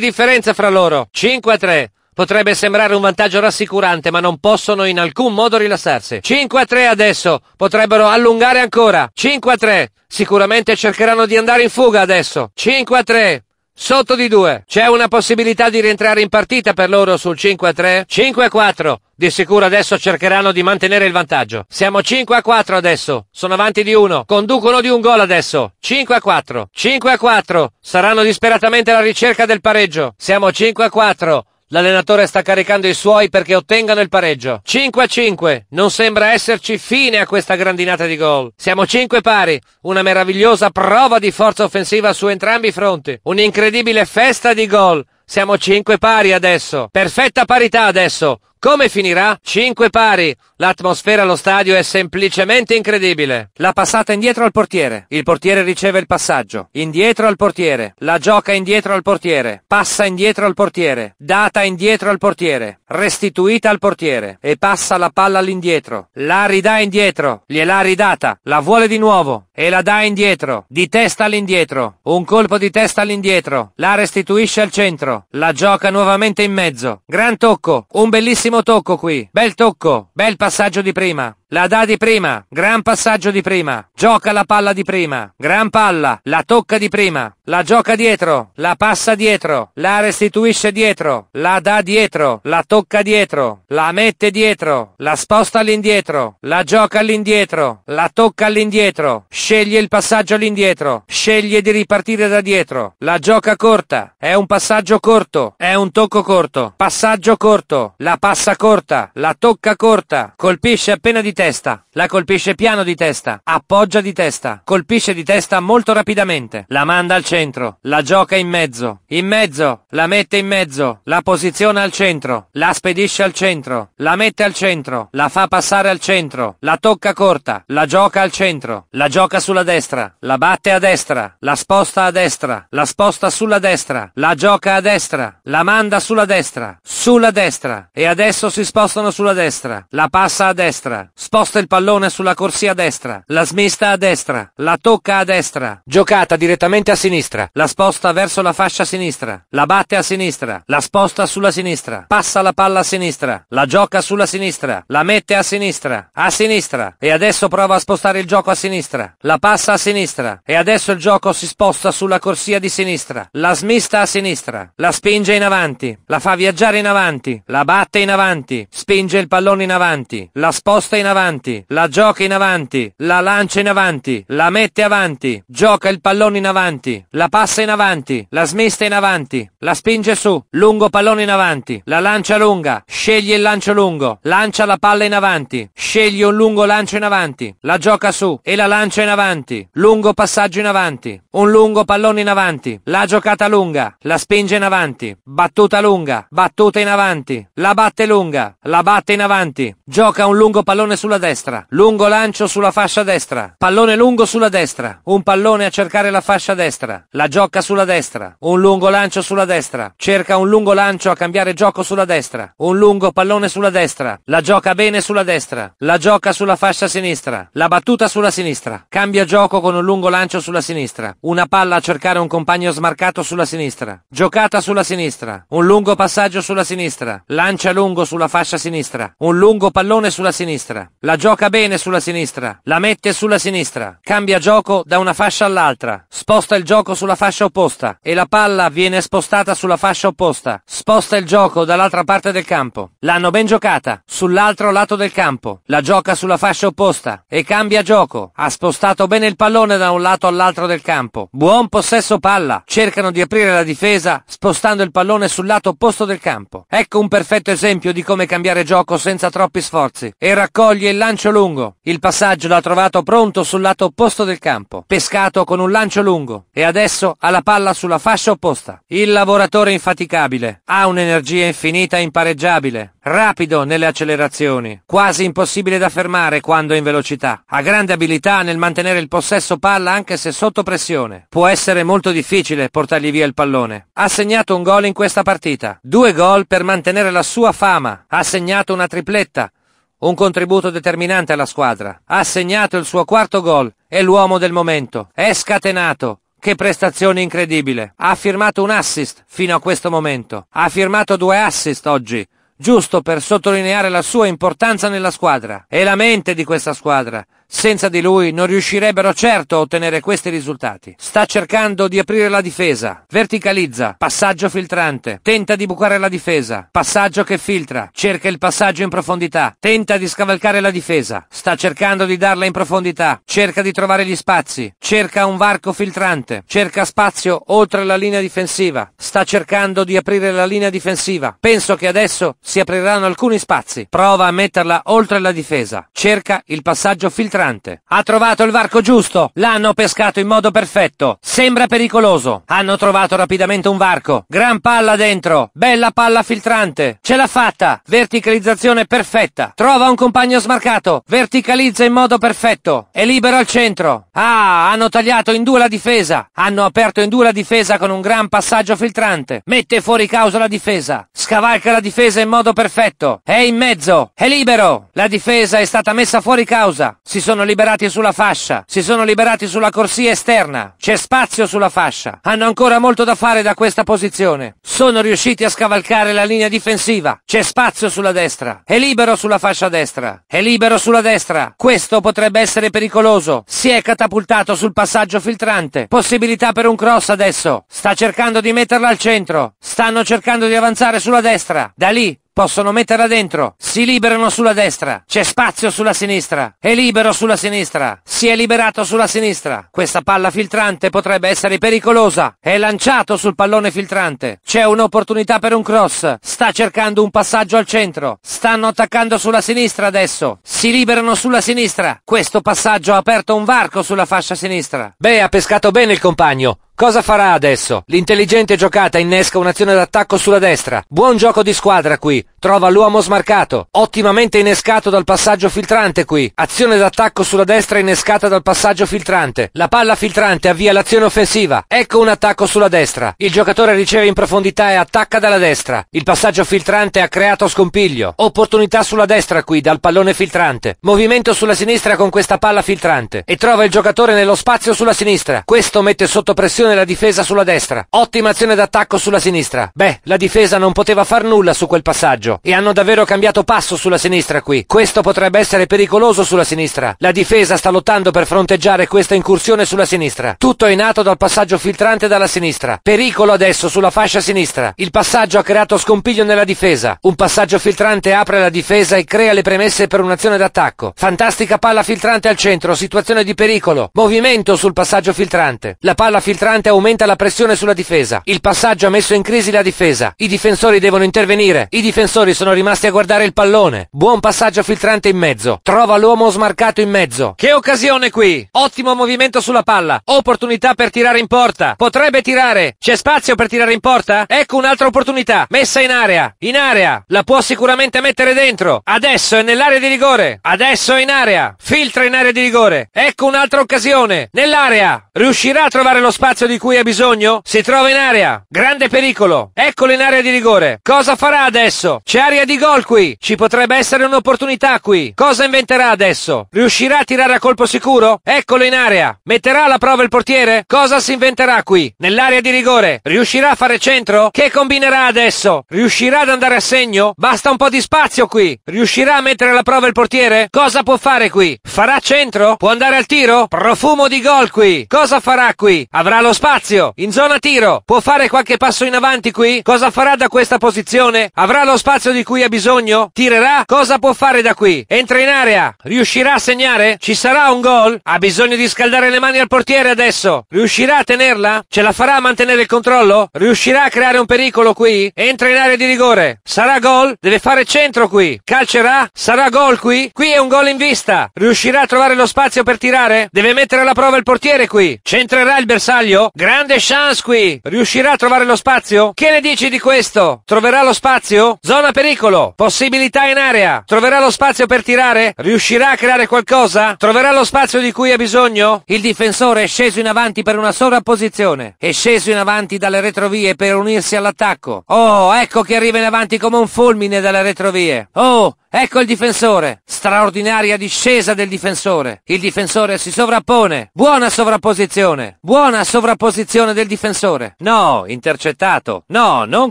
differenza fra loro. 5-3. Potrebbe sembrare un vantaggio rassicurante, ma non possono in alcun modo rilassarsi. 5 a 3 adesso. Potrebbero allungare ancora. 5 a 3. Sicuramente cercheranno di andare in fuga adesso. 5 a 3. Sotto di 2. C'è una possibilità di rientrare in partita per loro sul 5 a 3? 5 a 4. Di sicuro adesso cercheranno di mantenere il vantaggio. Siamo 5 a 4 adesso. Sono avanti di 1. Conducono di un gol adesso. 5 a 4. 5 a 4. Saranno disperatamente alla ricerca del pareggio. Siamo 5 a 4. L'allenatore sta caricando i suoi perché ottengano il pareggio. 5 a 5. Non sembra esserci fine a questa grandinata di gol. Siamo 5 pari. Una meravigliosa prova di forza offensiva su entrambi i fronti. Un'incredibile festa di gol. Siamo 5 pari adesso. Perfetta parità adesso. Come finirà? 5 pari. L'atmosfera allo stadio è semplicemente incredibile. La passata indietro al portiere. Il portiere riceve il passaggio. Indietro al portiere. La gioca indietro al portiere. Passa indietro al portiere. Data indietro al portiere. Restituita al portiere. E passa la palla all'indietro. La ridà indietro. Gliela ridata. La vuole di nuovo. E la dà indietro. Di testa all'indietro. Un colpo di testa all'indietro. La restituisce al centro. La gioca nuovamente in mezzo. Gran tocco. Un bellissimo Ottimo tocco qui, bel tocco, bel passaggio di prima. La dà di prima, gran passaggio di prima, gioca la palla di prima, gran palla, la tocca di prima, la gioca dietro, la passa dietro, la restituisce dietro, la dà dietro, la tocca dietro, la mette dietro, la sposta all'indietro, la gioca all'indietro, la tocca all'indietro, sceglie il passaggio all'indietro, sceglie di ripartire da dietro, la gioca corta, è un passaggio corto, è un tocco corto, passaggio corto, la passa corta, la tocca corta, colpisce appena di testa, la colpisce piano di testa, appoggia di testa, colpisce di testa molto rapidamente, la manda al centro, la gioca in mezzo, in mezzo, la mette in mezzo, la posiziona al centro, la spedisce al centro, la mette al centro, la fa passare al centro, la tocca corta, la gioca al centro, la gioca sulla destra, la batte a destra, la sposta a destra, la sposta sulla destra, la gioca a destra, la manda sulla destra, sulla destra, e adesso si spostano sulla destra, la passa a destra, Sposta il pallone sulla corsia a destra, la smista a destra, la tocca a destra, giocata direttamente a sinistra, la sposta verso la fascia sinistra, la batte a sinistra, la sposta sulla sinistra, passa la palla a sinistra, la gioca sulla sinistra, la mette a sinistra, a sinistra, e adesso prova a spostare il gioco a sinistra, la passa a sinistra, e adesso il gioco si sposta sulla corsia di sinistra, la smista a sinistra, la spinge in avanti, la fa viaggiare in avanti, la batte in avanti, spinge il pallone in avanti, la sposta in avanti, avanti, la gioca in avanti, la lancia in avanti, la mette avanti, gioca il pallone in avanti, la passa in avanti, la smista in avanti, la spinge su, lungo pallone in avanti, la lancia lunga, sceglie il lancio lungo, lancia la palla in avanti, sceglie un lungo lancio in avanti, la gioca su e la lancia in avanti, lungo passaggio in avanti, un lungo pallone in avanti, la giocata lunga, la spinge in avanti, battuta lunga, battuta in avanti, la batte lunga, la batte in avanti, gioca un lungo pallone su sulla destra, lungo lancio sulla fascia destra, pallone lungo sulla destra, un pallone a cercare la fascia destra, la gioca sulla destra, un lungo lancio sulla destra, cerca un lungo lancio a cambiare gioco sulla destra, un lungo pallone sulla destra, la gioca bene sulla destra, la gioca sulla fascia sinistra, la battuta sulla sinistra, cambia gioco con un lungo lancio sulla sinistra, una palla a cercare un compagno smarcato sulla sinistra, giocata sulla sinistra, un lungo passaggio sulla sinistra, lancia lungo sulla fascia sinistra, un lungo pallone sulla sinistra, la gioca bene sulla sinistra, la mette sulla sinistra, cambia gioco da una fascia all'altra, sposta il gioco sulla fascia opposta e la palla viene spostata sulla fascia opposta, sposta il gioco dall'altra parte del campo. L'hanno ben giocata, sull'altro lato del campo, la gioca sulla fascia opposta e cambia gioco. Ha spostato bene il pallone da un lato all'altro del campo. Buon possesso palla, cercano di aprire la difesa spostando il pallone sul lato opposto del campo. Ecco un perfetto esempio di come cambiare gioco senza troppi sforzi e raccoglie Inzaghi il lancio lungo. Il passaggio l'ha trovato pronto sul lato opposto del campo, pescato con un lancio lungo e adesso ha la palla sulla fascia opposta. Il lavoratore infaticabile ha un'energia infinita e impareggiabile, rapido nelle accelerazioni, quasi impossibile da fermare quando è in velocità. Ha grande abilità nel mantenere il possesso palla anche se sotto pressione. Può essere molto difficile portargli via il pallone. Ha segnato un gol in questa partita, due gol per mantenere la sua fama. Ha segnato una tripletta un contributo determinante alla squadra. Ha segnato il suo quarto gol. È l'uomo del momento. È scatenato. Che prestazione incredibile. Ha firmato un assist fino a questo momento. Ha firmato due assist oggi giusto per sottolineare la sua importanza nella squadra. È la mente di questa squadra, senza di lui non riuscirebbero certo a ottenere questi risultati. Sta cercando di aprire la difesa. Verticalizza. Passaggio filtrante. Tenta di bucare la difesa. Passaggio che filtra. Cerca il passaggio in profondità. Tenta di scavalcare la difesa. Sta cercando di darla in profondità. Cerca di trovare gli spazi. Cerca un varco filtrante. Cerca spazio oltre la linea difensiva. Sta cercando di aprire la linea difensiva. Penso che adesso si apriranno alcuni spazi. Prova a metterla oltre la difesa. Cerca il passaggio filtrante penetrante. Ha trovato il varco giusto. L'hanno pescato in modo perfetto. Sembra pericoloso. Hanno trovato rapidamente un varco. Gran palla dentro. Bella palla filtrante. Ce l'ha fatta. Verticalizzazione perfetta. Trova un compagno smarcato. Verticalizza in modo perfetto. È libero al centro. Ah, hanno tagliato in due la difesa. Hanno aperto in due la difesa con un gran passaggio filtrante. Mette fuori causa la difesa. Scavalca la difesa in modo perfetto. È in mezzo. È libero. La difesa è stata messa fuori causa. Si sono liberati sulla fascia, si sono liberati sulla corsia esterna, c'è spazio sulla fascia, hanno ancora molto da fare da questa posizione, sono riusciti a scavalcare la linea difensiva, c'è spazio sulla destra, è libero sulla fascia destra, è libero sulla destra, questo potrebbe essere pericoloso, si è catapultato sul passaggio filtrante, possibilità per un cross adesso, sta cercando di metterla al centro, stanno cercando di avanzare sulla destra, da lì Possono metterla dentro. Si liberano sulla destra. C'è spazio sulla sinistra. È libero sulla sinistra. Si è liberato sulla sinistra. Questa palla filtrante potrebbe essere pericolosa. È lanciato sul pallone filtrante. C'è un'opportunità per un cross. Sta cercando un passaggio al centro. Stanno attaccando sulla sinistra adesso. Si liberano sulla sinistra. Questo passaggio ha aperto un varco sulla fascia sinistra. Beh, ha pescato bene il compagno. Cosa farà adesso? L'intelligente giocata innesca un'azione d'attacco sulla destra. Buon gioco di squadra qui. Trova l'uomo smarcato. Ottimamente innescato dal passaggio filtrante qui. Azione d'attacco sulla destra innescata dal passaggio filtrante. La palla filtrante avvia l'azione offensiva. Ecco un attacco sulla destra. Il giocatore riceve in profondità e attacca dalla destra. Il passaggio filtrante ha creato scompiglio. Opportunità sulla destra qui dal pallone filtrante. Movimento sulla sinistra con questa palla filtrante. E trova il giocatore nello spazio sulla sinistra. Questo mette sotto pressione la difesa sulla destra. Ottima azione d'attacco sulla sinistra. Beh, la difesa non poteva far nulla su quel passaggio. Ecco. e hanno davvero cambiato passo sulla sinistra qui. Questo potrebbe essere pericoloso sulla sinistra. La difesa sta lottando per fronteggiare questa incursione sulla sinistra. Tutto è nato dal passaggio filtrante dalla sinistra. Pericolo adesso sulla fascia sinistra. Il passaggio ha creato scompiglio nella difesa. Un passaggio filtrante apre la difesa e crea le premesse per un'azione d'attacco. Fantastica palla filtrante al centro, situazione di pericolo. Movimento sul passaggio filtrante. La palla filtrante aumenta la pressione sulla difesa. Il passaggio ha messo in crisi la difesa. I difensori devono intervenire. I difensori difensori sono rimasti a guardare il pallone. Buon passaggio filtrante in mezzo. Trova l'uomo smarcato in mezzo. Che occasione qui! Ottimo movimento sulla palla. Opportunità per tirare in porta. Potrebbe tirare. C'è spazio per tirare in porta? Ecco un'altra opportunità. Messa in area. In area. La può sicuramente mettere dentro. Adesso è nell'area di rigore. Adesso è in area. Filtra in area di rigore. Ecco un'altra occasione. Nell'area. Riuscirà a trovare lo spazio di cui ha bisogno? Si trova in area. Grande pericolo. Eccolo in area di rigore. Cosa farà adesso? C'è aria di gol qui! Ci potrebbe essere un'opportunità qui! Cosa inventerà adesso? Riuscirà a tirare a colpo sicuro? Eccolo in area! Metterà alla prova il portiere? Cosa si inventerà qui? Nell'area di rigore? Riuscirà a fare centro? Che combinerà adesso? Riuscirà ad andare a segno? Basta un po' di spazio qui! Riuscirà a mettere alla prova il portiere? Cosa può fare qui? Farà centro? Può andare al tiro? Profumo di gol qui! Cosa farà qui? Avrà lo spazio! In zona tiro! Può fare qualche passo in avanti qui? Cosa farà da questa posizione? Avrà lo spazio spazio di cui ha bisogno? Tirerà? Cosa può fare da qui? Entra in area. Riuscirà a segnare? Ci sarà un gol? Ha bisogno di scaldare le mani al portiere adesso. Riuscirà a tenerla? Ce la farà a mantenere il controllo? Riuscirà a creare un pericolo qui? Entra in area di rigore. Sarà gol? Deve fare centro qui. Calcerà? Sarà gol qui? Qui è un gol in vista. Riuscirà a trovare lo spazio per tirare? Deve mettere alla prova il portiere qui. Centrerà il bersaglio? Grande chance qui. Riuscirà a trovare lo spazio? Che ne dici di questo? Troverà lo spazio? Zona Zona pericolo, possibilità in area. Troverà lo spazio per tirare? Riuscirà a creare qualcosa? Troverà lo spazio di cui ha bisogno? Il difensore è sceso in avanti per una sovrapposizione. È sceso in avanti dalle retrovie per unirsi all'attacco. Oh, ecco che arriva in avanti come un fulmine dalle retrovie. Oh, Ecco il difensore. Straordinaria discesa del difensore. Il difensore si sovrappone. Buona sovrapposizione. Buona sovrapposizione del difensore. No, intercettato. No, non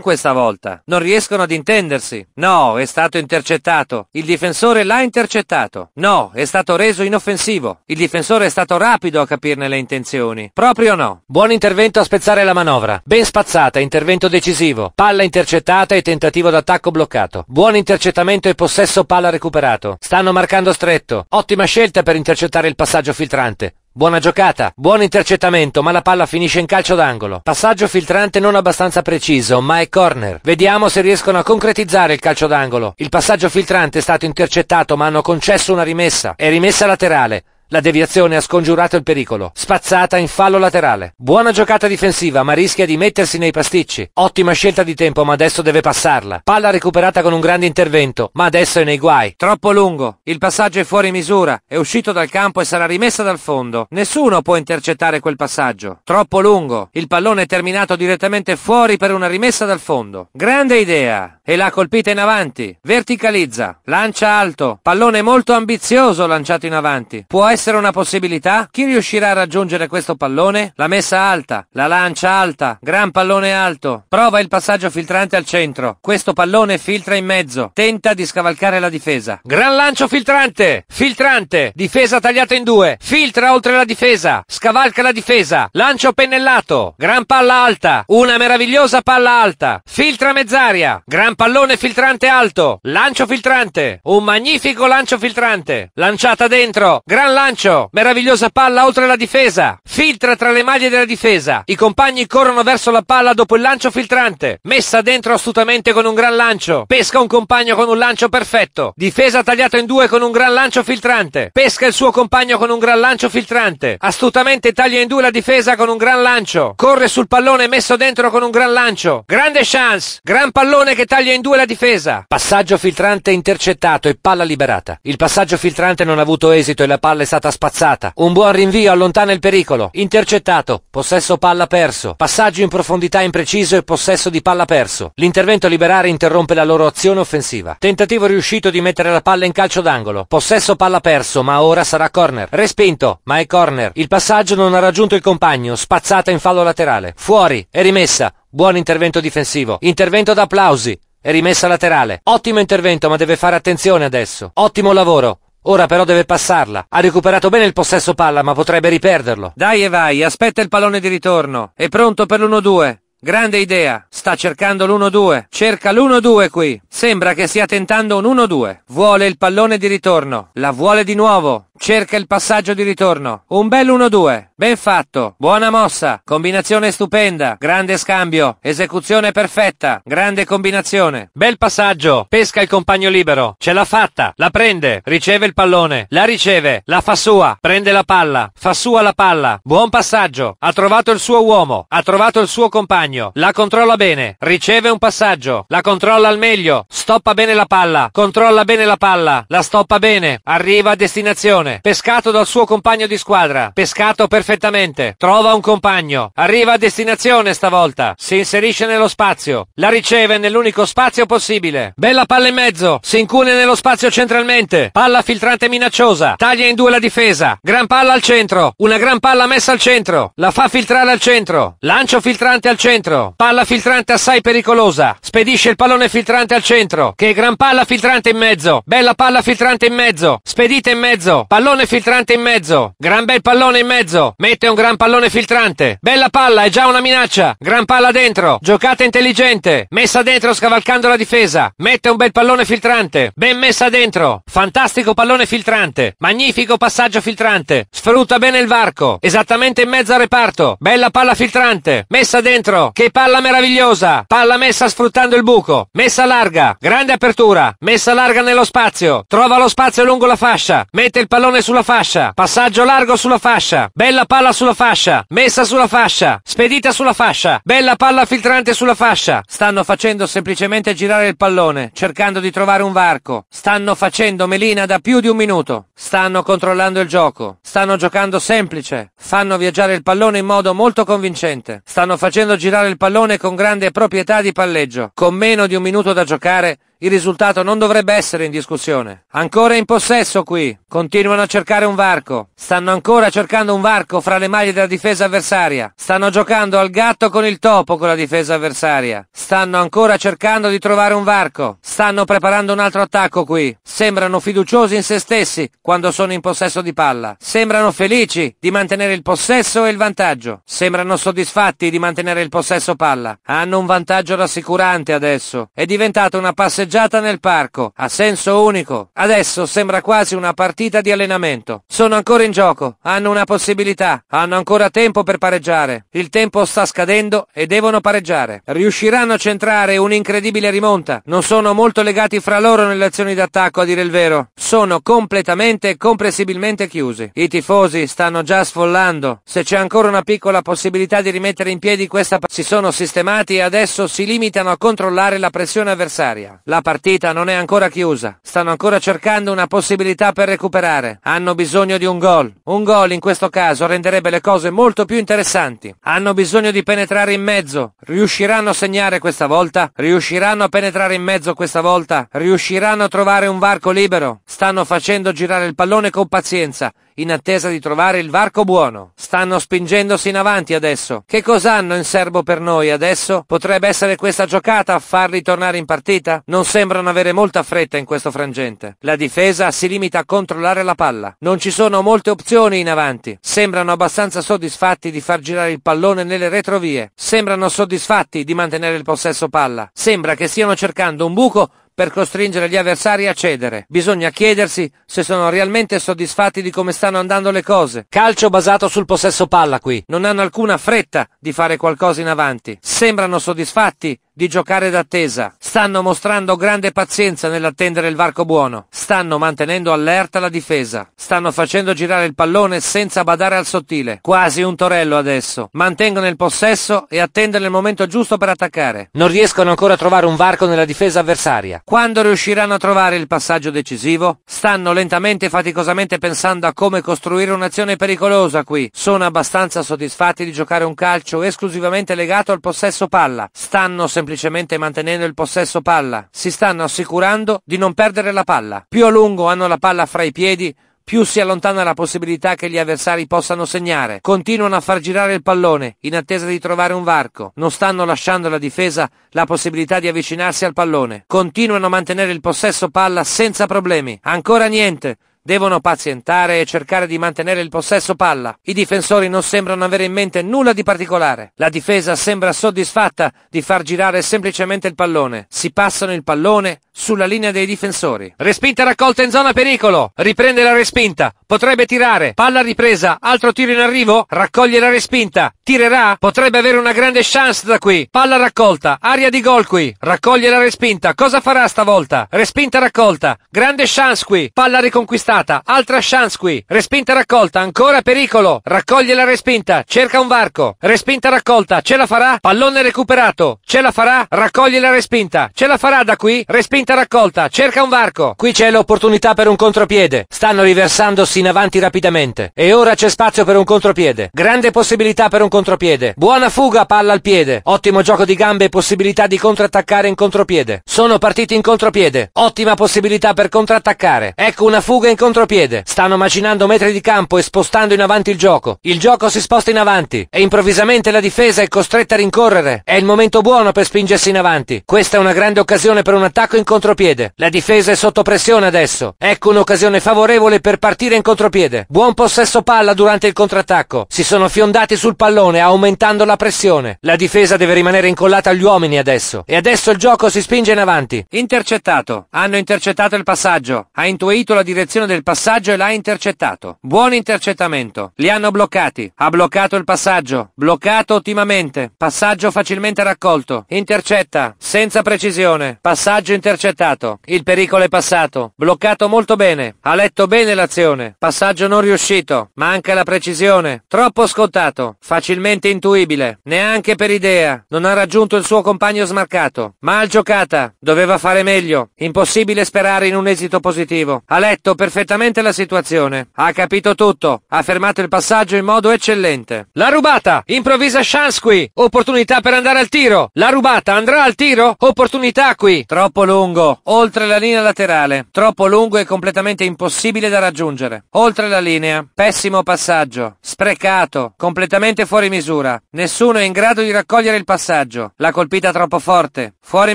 questa volta. Non riescono ad intendersi. No, è stato intercettato. Il difensore l'ha intercettato. No, è stato reso inoffensivo. Il difensore è stato rapido a capirne le intenzioni. Proprio no. Buon intervento a spezzare la manovra. Ben spazzata, intervento decisivo. Palla intercettata e tentativo d'attacco bloccato. Buon intercettamento e possesso Adesso palla recuperato. Stanno marcando stretto. Ottima scelta per intercettare il passaggio filtrante. Buona giocata, buon intercettamento, ma la palla finisce in calcio d'angolo. Passaggio filtrante non abbastanza preciso, ma è corner. Vediamo se riescono a concretizzare il calcio d'angolo. Il passaggio filtrante è stato intercettato, ma hanno concesso una rimessa. È rimessa laterale. La deviazione ha scongiurato il pericolo. Spazzata in fallo laterale. Buona giocata difensiva, ma rischia di mettersi nei pasticci. Ottima scelta di tempo, ma adesso deve passarla. Palla recuperata con un grande intervento, ma adesso è nei guai. Troppo lungo. Il passaggio è fuori misura. È uscito dal campo e sarà rimessa dal fondo. Nessuno può intercettare quel passaggio. Troppo lungo. Il pallone è terminato direttamente fuori per una rimessa dal fondo. Grande idea e la colpita in avanti. Verticalizza, lancia alto, pallone molto ambizioso lanciato in avanti. Può essere una possibilità? Chi riuscirà a raggiungere questo pallone? La messa alta, la lancia alta, gran pallone alto. Prova il passaggio filtrante al centro. Questo pallone filtra in mezzo. Tenta di scavalcare la difesa. Gran lancio filtrante! Filtrante! Difesa tagliata in due. Filtra oltre la difesa. Scavalca la difesa. Lancio pennellato. Gran palla alta. Una meravigliosa palla alta. Filtra mezz'aria. Gran pallone filtrante alto, lancio filtrante, un magnifico lancio filtrante, lanciata dentro, gran lancio, meravigliosa palla oltre la difesa, filtra tra le maglie della difesa, i compagni corrono verso la palla dopo il lancio filtrante, messa dentro astutamente con un gran lancio, pesca un compagno con un lancio perfetto, difesa tagliata in due con un gran lancio filtrante, pesca il suo compagno con un gran lancio filtrante, astutamente taglia in due la difesa con un gran lancio, corre sul pallone messo dentro con un gran lancio, grande chance, gran pallone che taglia taglia in due la difesa. Passaggio filtrante intercettato e palla liberata. Il passaggio filtrante non ha avuto esito e la palla è stata spazzata. Un buon rinvio allontana il pericolo. Intercettato. Possesso palla perso. Passaggio in profondità impreciso e possesso di palla perso. L'intervento liberare interrompe la loro azione offensiva. Tentativo riuscito di mettere la palla in calcio d'angolo. Possesso palla perso, ma ora sarà corner. Respinto, ma è corner. Il passaggio non ha raggiunto il compagno. Spazzata in fallo laterale. Fuori e rimessa. Buon intervento difensivo. Intervento d'applausi e rimessa laterale. Ottimo intervento, ma deve fare attenzione adesso. Ottimo lavoro. Ora però deve passarla. Ha recuperato bene il possesso palla, ma potrebbe riperderlo. Dai e vai, aspetta il pallone di ritorno. È pronto per l'1-2. Grande idea. Sta cercando l'1-2. Cerca l'1-2 qui. Sembra che stia tentando un 1-2. Vuole il pallone di ritorno. La vuole di nuovo. Cerca il passaggio di ritorno. Un bel 1-2. Ben fatto, buona mossa, combinazione stupenda, grande scambio, esecuzione perfetta, grande combinazione, bel passaggio, pesca il compagno libero, ce l'ha fatta, la prende, riceve il pallone, la riceve, la fa sua, prende la palla, fa sua la palla, buon passaggio, ha trovato il suo uomo, ha trovato il suo compagno, la controlla bene, riceve un passaggio, la controlla al meglio, stoppa bene la palla, controlla bene la palla, la stoppa bene, arriva a destinazione, pescato dal suo compagno di squadra, pescato per perfettamente. Trova un compagno. Arriva a destinazione stavolta. Si inserisce nello spazio. La riceve nell'unico spazio possibile. Bella palla in mezzo. Si incune nello spazio centralmente. Palla filtrante minacciosa. Taglia in due la difesa. Gran palla al centro. Una gran palla messa al centro. La fa filtrare al centro. Lancio filtrante al centro. Palla filtrante assai pericolosa. Spedisce il pallone filtrante al centro. Che gran palla filtrante in mezzo. Bella palla filtrante in mezzo. Spedita in mezzo. Pallone filtrante in mezzo. Gran bel pallone in mezzo. Mette un gran pallone filtrante. Bella palla, è già una minaccia. Gran palla dentro. Giocata intelligente. Messa dentro scavalcando la difesa. Mette un bel pallone filtrante. Ben messa dentro. Fantastico pallone filtrante. Magnifico passaggio filtrante. Sfrutta bene il varco. Esattamente in mezzo al reparto. Bella palla filtrante. Messa dentro. Che palla meravigliosa. Palla messa sfruttando il buco. Messa larga. Grande apertura. Messa larga nello spazio. Trova lo spazio lungo la fascia. Mette il pallone sulla fascia. Passaggio largo sulla fascia. Bella palla sulla fascia, messa sulla fascia, spedita sulla fascia, bella palla filtrante sulla fascia. Stanno facendo semplicemente girare il pallone, cercando di trovare un varco. Stanno facendo melina da più di un minuto. Stanno controllando il gioco. Stanno giocando semplice. Fanno viaggiare il pallone in modo molto convincente. Stanno facendo girare il pallone con grande proprietà di palleggio. Con meno di un minuto da giocare, il risultato non dovrebbe essere in discussione. Ancora in possesso qui. Continuano a cercare un varco. Stanno ancora cercando un varco fra le maglie della difesa avversaria. Stanno giocando al gatto con il topo con la difesa avversaria. Stanno ancora cercando di trovare un varco. Stanno preparando un altro attacco qui. Sembrano fiduciosi in se stessi quando sono in possesso di palla. Sembrano felici di mantenere il possesso e il vantaggio. Sembrano soddisfatti di mantenere il possesso palla. Hanno un vantaggio rassicurante adesso. È diventata una passeggiata passeggiata nel parco, a senso unico. Adesso sembra quasi una partita di allenamento. Sono ancora in gioco, hanno una possibilità, hanno ancora tempo per pareggiare. Il tempo sta scadendo e devono pareggiare. Riusciranno a centrare un'incredibile rimonta. Non sono molto legati fra loro nelle azioni d'attacco, a dire il vero. Sono completamente e comprensibilmente chiusi. I tifosi stanno già sfollando. Se c'è ancora una piccola possibilità di rimettere in piedi questa partita, si sono sistemati e adesso si limitano a controllare la pressione avversaria. La la partita non è ancora chiusa. Stanno ancora cercando una possibilità per recuperare. Hanno bisogno di un gol. Un gol in questo caso renderebbe le cose molto più interessanti. Hanno bisogno di penetrare in mezzo. Riusciranno a segnare questa volta? Riusciranno a penetrare in mezzo questa volta? Riusciranno a trovare un varco libero? Stanno facendo girare il pallone con pazienza in attesa di trovare il varco buono. Stanno spingendosi in avanti adesso. Che cos'hanno in serbo per noi adesso? Potrebbe essere questa giocata a farli tornare in partita? Non sembrano avere molta fretta in questo frangente. La difesa si limita a controllare la palla. Non ci sono molte opzioni in avanti. Sembrano abbastanza soddisfatti di far girare il pallone nelle retrovie. Sembrano soddisfatti di mantenere il possesso palla. Sembra che stiano cercando un buco per costringere gli avversari a cedere. Bisogna chiedersi se sono realmente soddisfatti di come stanno andando le cose. Calcio basato sul possesso palla qui. Non hanno alcuna fretta di fare qualcosa in avanti. Sembrano soddisfatti di giocare d'attesa. Stanno mostrando grande pazienza nell'attendere il varco buono. Stanno mantenendo allerta la difesa. Stanno facendo girare il pallone senza badare al sottile. Quasi un torello adesso. Mantengono il possesso e attendono il momento giusto per attaccare. Non riescono ancora a trovare un varco nella difesa avversaria. Quando riusciranno a trovare il passaggio decisivo? Stanno lentamente e faticosamente pensando a come costruire un'azione pericolosa qui. Sono abbastanza soddisfatti di giocare un calcio esclusivamente legato al possesso palla. Stanno semplicemente mantenendo il possesso palla. Si stanno assicurando di non perdere la palla. Più a lungo hanno la palla fra i piedi, più si allontana la possibilità che gli avversari possano segnare. Continuano a far girare il pallone in attesa di trovare un varco. Non stanno lasciando alla difesa la possibilità di avvicinarsi al pallone. Continuano a mantenere il possesso palla senza problemi. Ancora niente. Devono pazientare e cercare di mantenere il possesso palla. I difensori non sembrano avere in mente nulla di particolare. La difesa sembra soddisfatta di far girare semplicemente il pallone. Si passano il pallone sulla linea dei difensori. Respinta raccolta in zona pericolo. Riprende la respinta. Potrebbe tirare. Palla ripresa. Altro tiro in arrivo. Raccoglie la respinta. Tirerà. Potrebbe avere una grande chance da qui. Palla raccolta. Aria di gol qui. Raccoglie la respinta. Cosa farà stavolta? Respinta raccolta. Grande chance qui. Palla riconquistata passata, altra chance qui, respinta raccolta, ancora pericolo, raccoglie la respinta, cerca un varco, respinta raccolta, ce la farà, pallone recuperato, ce la farà, raccoglie la respinta, ce la farà da qui, respinta raccolta, cerca un varco, qui c'è l'opportunità per un contropiede, stanno riversandosi in avanti rapidamente, e ora c'è spazio per un contropiede, grande possibilità per un contropiede, buona fuga, palla al piede, ottimo gioco di gambe e possibilità di contrattaccare in contropiede, sono partiti in contropiede, ottima possibilità per contrattaccare, ecco una fuga in contropiede, contropiede. Stanno macinando metri di campo e spostando in avanti il gioco. Il gioco si sposta in avanti e improvvisamente la difesa è costretta a rincorrere. È il momento buono per spingersi in avanti. Questa è una grande occasione per un attacco in contropiede. La difesa è sotto pressione adesso. Ecco un'occasione favorevole per partire in contropiede. Buon possesso palla durante il contrattacco. Si sono fiondati sul pallone aumentando la pressione. La difesa deve rimanere incollata agli uomini adesso. E adesso il gioco si spinge in avanti. Intercettato. Hanno intercettato il passaggio. Ha intuito la direzione del del passaggio e l'ha intercettato. Buon intercettamento. Li hanno bloccati. Ha bloccato il passaggio. Bloccato ottimamente. Passaggio facilmente raccolto. Intercetta. Senza precisione. Passaggio intercettato. Il pericolo è passato. Bloccato molto bene. Ha letto bene l'azione. Passaggio non riuscito. Manca la precisione. Troppo scontato. Facilmente intuibile. Neanche per idea. Non ha raggiunto il suo compagno smarcato. Mal giocata. Doveva fare meglio. Impossibile sperare in un esito positivo. Ha letto perfettamente perfettamente la situazione. Ha capito tutto, ha fermato il passaggio in modo eccellente. La rubata! Improvvisa chance qui! Opportunità per andare al tiro! La rubata andrà al tiro? Opportunità qui! Troppo lungo, oltre la linea laterale. Troppo lungo e completamente impossibile da raggiungere. Oltre la linea, pessimo passaggio, sprecato, completamente fuori misura. Nessuno è in grado di raccogliere il passaggio. La colpita troppo forte, fuori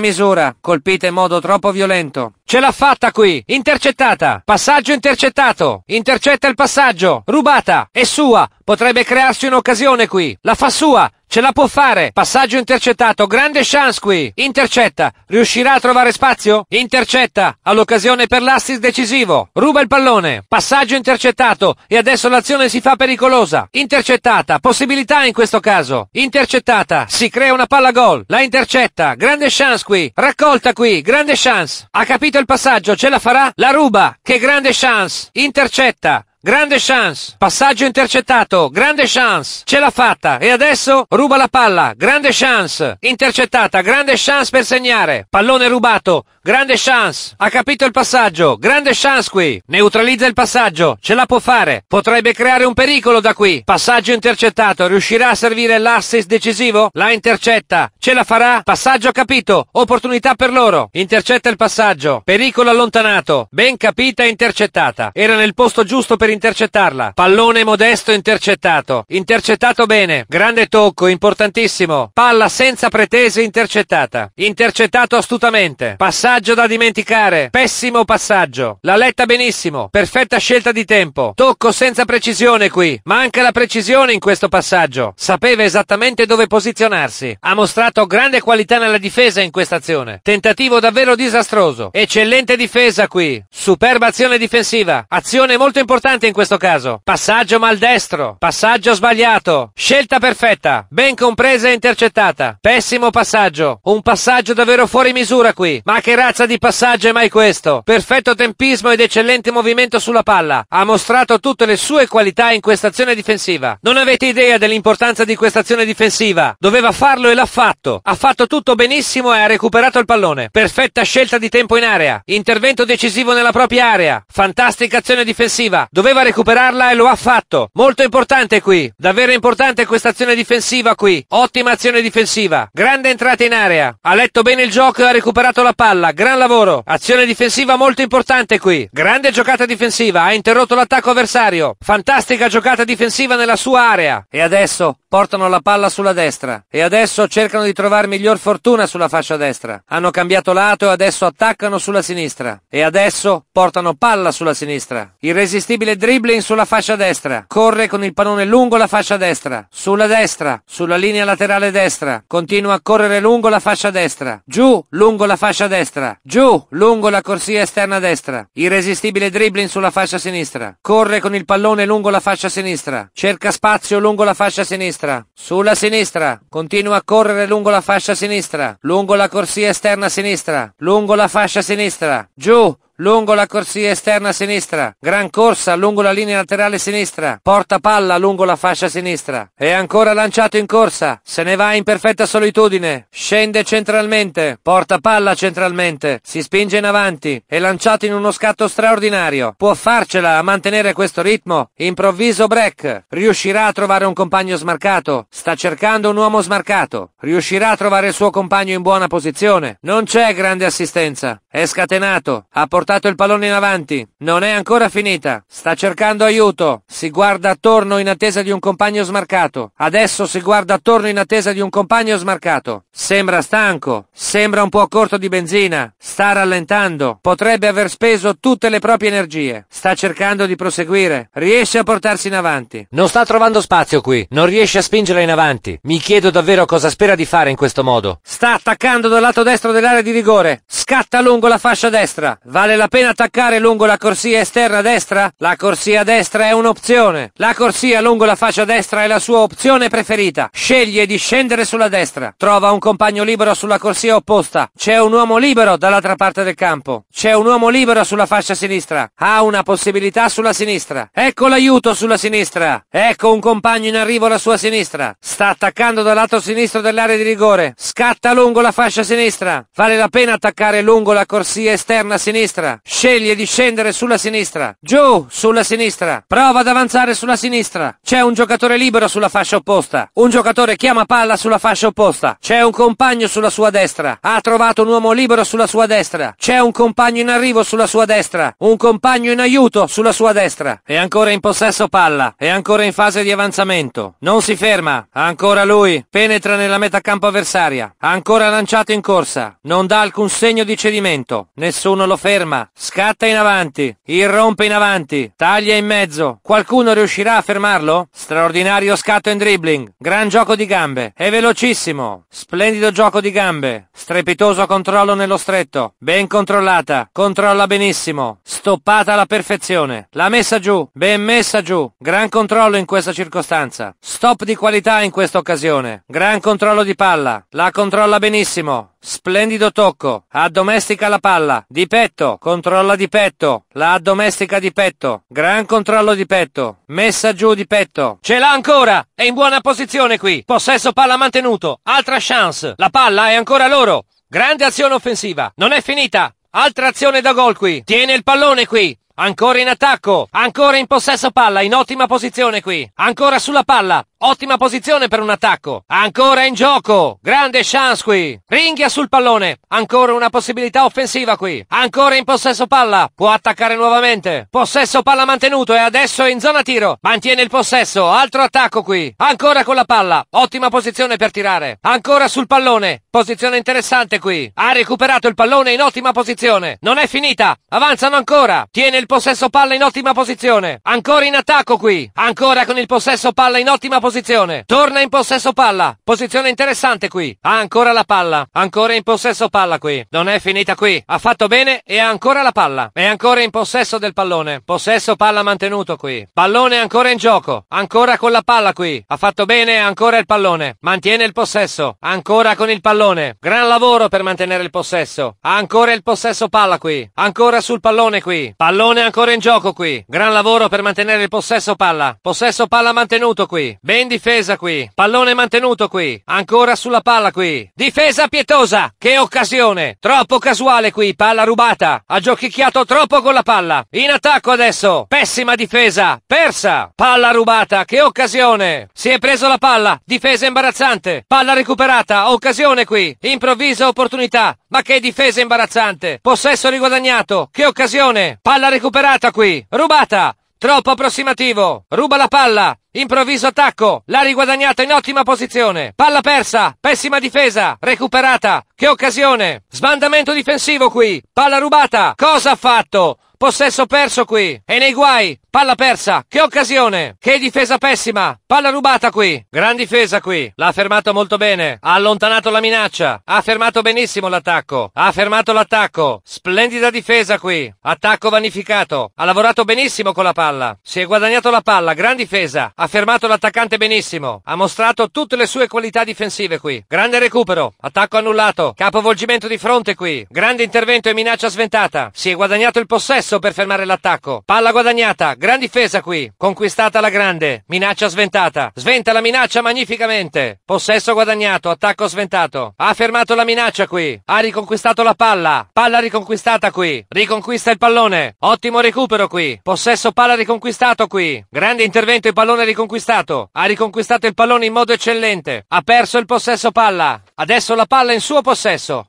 misura, colpita in modo troppo violento. Ce l'ha fatta qui! Intercettata! Passaggio intercettato! Intercetta il passaggio! Rubata! È sua! Potrebbe crearsi un'occasione qui! La fa sua! Ce la può fare! Passaggio intercettato, grande chance qui! Intercetta! Riuscirà a trovare spazio? Intercetta! All'occasione per l'assist decisivo! Ruba il pallone! Passaggio intercettato e adesso l'azione si fa pericolosa! Intercettata! Possibilità in questo caso! Intercettata! Si crea una palla gol! La intercetta! Grande chance qui! Raccolta qui! Grande chance! Ha capito il passaggio, ce la farà? La ruba! Che grande chance! Intercetta! Grande chance. Passaggio intercettato. Grande chance. Ce l'ha fatta. E adesso ruba la palla. Grande chance. Intercettata. Grande chance per segnare. Pallone rubato. Grande chance. Ha capito il passaggio. Grande chance qui. Neutralizza il passaggio. Ce la può fare. Potrebbe creare un pericolo da qui. Passaggio intercettato. Riuscirà a servire l'assist decisivo? La intercetta. Ce la farà? Passaggio capito. Opportunità per loro. Intercetta il passaggio. Pericolo allontanato. Ben capita e intercettata. Era nel posto giusto per intercettarla. Pallone modesto intercettato. Intercettato bene. Grande tocco, importantissimo. Palla senza pretese intercettata. Intercettato astutamente. Passaggio da dimenticare. Pessimo passaggio. La letta benissimo. Perfetta scelta di tempo. Tocco senza precisione qui. Manca la precisione in questo passaggio. Sapeva esattamente dove posizionarsi. Ha mostrato grande qualità nella difesa in questa azione. Tentativo davvero disastroso. Eccellente difesa qui. Superba azione difensiva. Azione molto importante forte in questo caso. Passaggio maldestro, passaggio sbagliato, scelta perfetta, ben compresa e intercettata. Pessimo passaggio, un passaggio davvero fuori misura qui. Ma che razza di passaggio è mai questo? Perfetto tempismo ed eccellente movimento sulla palla. Ha mostrato tutte le sue qualità in questa azione difensiva. Non avete idea dell'importanza di questa azione difensiva. Doveva farlo e l'ha fatto. Ha fatto tutto benissimo e ha recuperato il pallone. Perfetta scelta di tempo in area. Intervento decisivo nella propria area. Fantastica azione difensiva. Doveva Doveva recuperarla e lo ha fatto. Molto importante qui. Davvero importante questa azione difensiva qui. Ottima azione difensiva. Grande entrata in area. Ha letto bene il gioco e ha recuperato la palla. Gran lavoro. Azione difensiva molto importante qui. Grande giocata difensiva. Ha interrotto l'attacco avversario. Fantastica giocata difensiva nella sua area. E adesso portano la palla sulla destra e adesso cercano di trovare miglior fortuna sulla fascia destra. Hanno cambiato lato e adesso attaccano sulla sinistra e adesso portano palla sulla sinistra. Irresistibile dribbling sulla fascia destra. Corre con il pallone lungo la fascia destra, sulla destra, sulla linea laterale destra. Continua a correre lungo la fascia destra, giù lungo la fascia destra, giù lungo la corsia esterna destra. Irresistibile dribbling sulla fascia sinistra. Corre con il pallone lungo la fascia sinistra, cerca spazio lungo la fascia sinistra sinistra, sulla sinistra, continua a correre lungo la fascia sinistra, lungo la corsia esterna sinistra, lungo la fascia sinistra, giù, lungo la corsia esterna sinistra, gran corsa lungo la linea laterale sinistra, porta palla lungo la fascia sinistra. È ancora lanciato in corsa, se ne va in perfetta solitudine, scende centralmente, porta palla centralmente, si spinge in avanti, è lanciato in uno scatto straordinario. Può farcela a mantenere questo ritmo? Improvviso break, riuscirà a trovare un compagno smarcato, sta cercando un uomo smarcato, riuscirà a trovare il suo compagno in buona posizione. Non c'è grande assistenza, è scatenato, ha portato portato il pallone in avanti. Non è ancora finita. Sta cercando aiuto. Si guarda attorno in attesa di un compagno smarcato. Adesso si guarda attorno in attesa di un compagno smarcato. Sembra stanco. Sembra un po' corto di benzina. Sta rallentando. Potrebbe aver speso tutte le proprie energie. Sta cercando di proseguire. Riesce a portarsi in avanti. Non sta trovando spazio qui. Non riesce a spingere in avanti. Mi chiedo davvero cosa spera di fare in questo modo. Sta attaccando dal lato destro dell'area di rigore. Scatta lungo la fascia destra. Vale Vale la pena attaccare lungo la corsia esterna destra? La corsia destra è un'opzione. La corsia lungo la fascia destra è la sua opzione preferita. Sceglie di scendere sulla destra. Trova un compagno libero sulla corsia opposta. C'è un uomo libero dall'altra parte del campo. C'è un uomo libero sulla fascia sinistra. Ha una possibilità sulla sinistra. Ecco l'aiuto sulla sinistra. Ecco un compagno in arrivo alla sua sinistra. Sta attaccando dal lato sinistro dell'area di rigore. Scatta lungo la fascia sinistra. Vale la pena attaccare lungo la corsia esterna sinistra sinistra. Sceglie di scendere sulla sinistra. Giù, sulla sinistra. Prova ad avanzare sulla sinistra. C'è un giocatore libero sulla fascia opposta. Un giocatore chiama palla sulla fascia opposta. C'è un compagno sulla sua destra. Ha trovato un uomo libero sulla sua destra. C'è un compagno in arrivo sulla sua destra. Un compagno in aiuto sulla sua destra. È ancora in possesso palla. È ancora in fase di avanzamento. Non si ferma. Ancora lui. Penetra nella metà campo avversaria. Ancora lanciato in corsa. Non dà alcun segno di cedimento. Nessuno lo ferma ferma, scatta in avanti, irrompe in avanti, taglia in mezzo. Qualcuno riuscirà a fermarlo? Straordinario scatto in dribbling, gran gioco di gambe, è velocissimo, splendido gioco di gambe, strepitoso controllo nello stretto, ben controllata, controlla benissimo, stoppata alla perfezione, la messa giù, ben messa giù, gran controllo in questa circostanza, stop di qualità in questa occasione, gran controllo di palla, la controlla benissimo, Splendido tocco. Addomestica la palla. Di petto. Controlla di petto. La addomestica di petto. Gran controllo di petto. Messa giù di petto. Ce l'ha ancora. È in buona posizione qui. Possesso palla mantenuto. Altra chance. La palla è ancora loro. Grande azione offensiva. Non è finita. Altra azione da gol qui. Tiene il pallone qui. Ancora in attacco. Ancora in possesso palla. In ottima posizione qui. Ancora sulla palla. Ottima posizione per un attacco. Ancora in gioco. Grande chance qui. Ringhia sul pallone. Ancora una possibilità offensiva qui. Ancora in possesso palla. Può attaccare nuovamente. Possesso palla mantenuto e adesso in zona tiro. Mantiene il possesso. Altro attacco qui. Ancora con la palla. Ottima posizione per tirare. Ancora sul pallone. Posizione interessante qui. Ha recuperato il pallone in ottima posizione. Non è finita. Avanzano ancora. Tiene il possesso palla in ottima posizione. Ancora in attacco qui. Ancora con il possesso palla in ottima posizione posizione. Torna in possesso palla. Posizione interessante qui. Ha ancora la palla. Ancora in possesso palla qui. Non è finita qui. Ha fatto bene e ha ancora la palla. È ancora in possesso del pallone. Possesso palla mantenuto qui. Pallone ancora in gioco. Ancora con la palla qui. Ha fatto bene ancora il pallone. Mantiene il possesso. Ancora con il pallone. Gran lavoro per mantenere il possesso. Ha ancora il possesso palla qui. Ancora sul pallone qui. Pallone ancora in gioco qui. Gran lavoro per mantenere il possesso palla. Possesso palla mantenuto qui. Bene in difesa qui. Pallone mantenuto qui. Ancora sulla palla qui. Difesa pietosa. Che occasione. Troppo casuale qui. Palla rubata. Ha giochicchiato troppo con la palla. In attacco adesso. Pessima difesa. Persa. Palla rubata. Che occasione. Si è preso la palla. Difesa imbarazzante. Palla recuperata. Occasione qui. Improvvisa opportunità. Ma che difesa imbarazzante. Possesso riguadagnato. Che occasione. Palla recuperata qui. Rubata. Troppo approssimativo! Ruba la palla! Improvviso attacco! L'ha riguadagnata in ottima posizione! Palla persa! Pessima difesa! Recuperata! Che occasione! Sbandamento difensivo qui! Palla rubata! Cosa ha fatto? Possesso perso qui! E nei guai! Palla persa, che occasione! Che difesa pessima! Palla rubata qui! Gran difesa qui! L'ha fermato molto bene, ha allontanato la minaccia, ha fermato benissimo l'attacco, ha fermato l'attacco! Splendida difesa qui! Attacco vanificato, ha lavorato benissimo con la palla, si è guadagnato la palla, gran difesa, ha fermato l'attaccante benissimo, ha mostrato tutte le sue qualità difensive qui. Grande recupero, attacco annullato, capovolgimento di fronte qui, grande intervento e minaccia sventata, si è guadagnato il possesso per fermare l'attacco, palla guadagnata, Gran difesa qui. Conquistata la grande. Minaccia sventata. Sventa la minaccia magnificamente. Possesso guadagnato. Attacco sventato. Ha fermato la minaccia qui. Ha riconquistato la palla. Palla riconquistata qui. Riconquista il pallone. Ottimo recupero qui. Possesso palla riconquistato qui. Grande intervento e pallone riconquistato. Ha riconquistato il pallone in modo eccellente. Ha perso il possesso palla. Adesso la palla in suo possesso.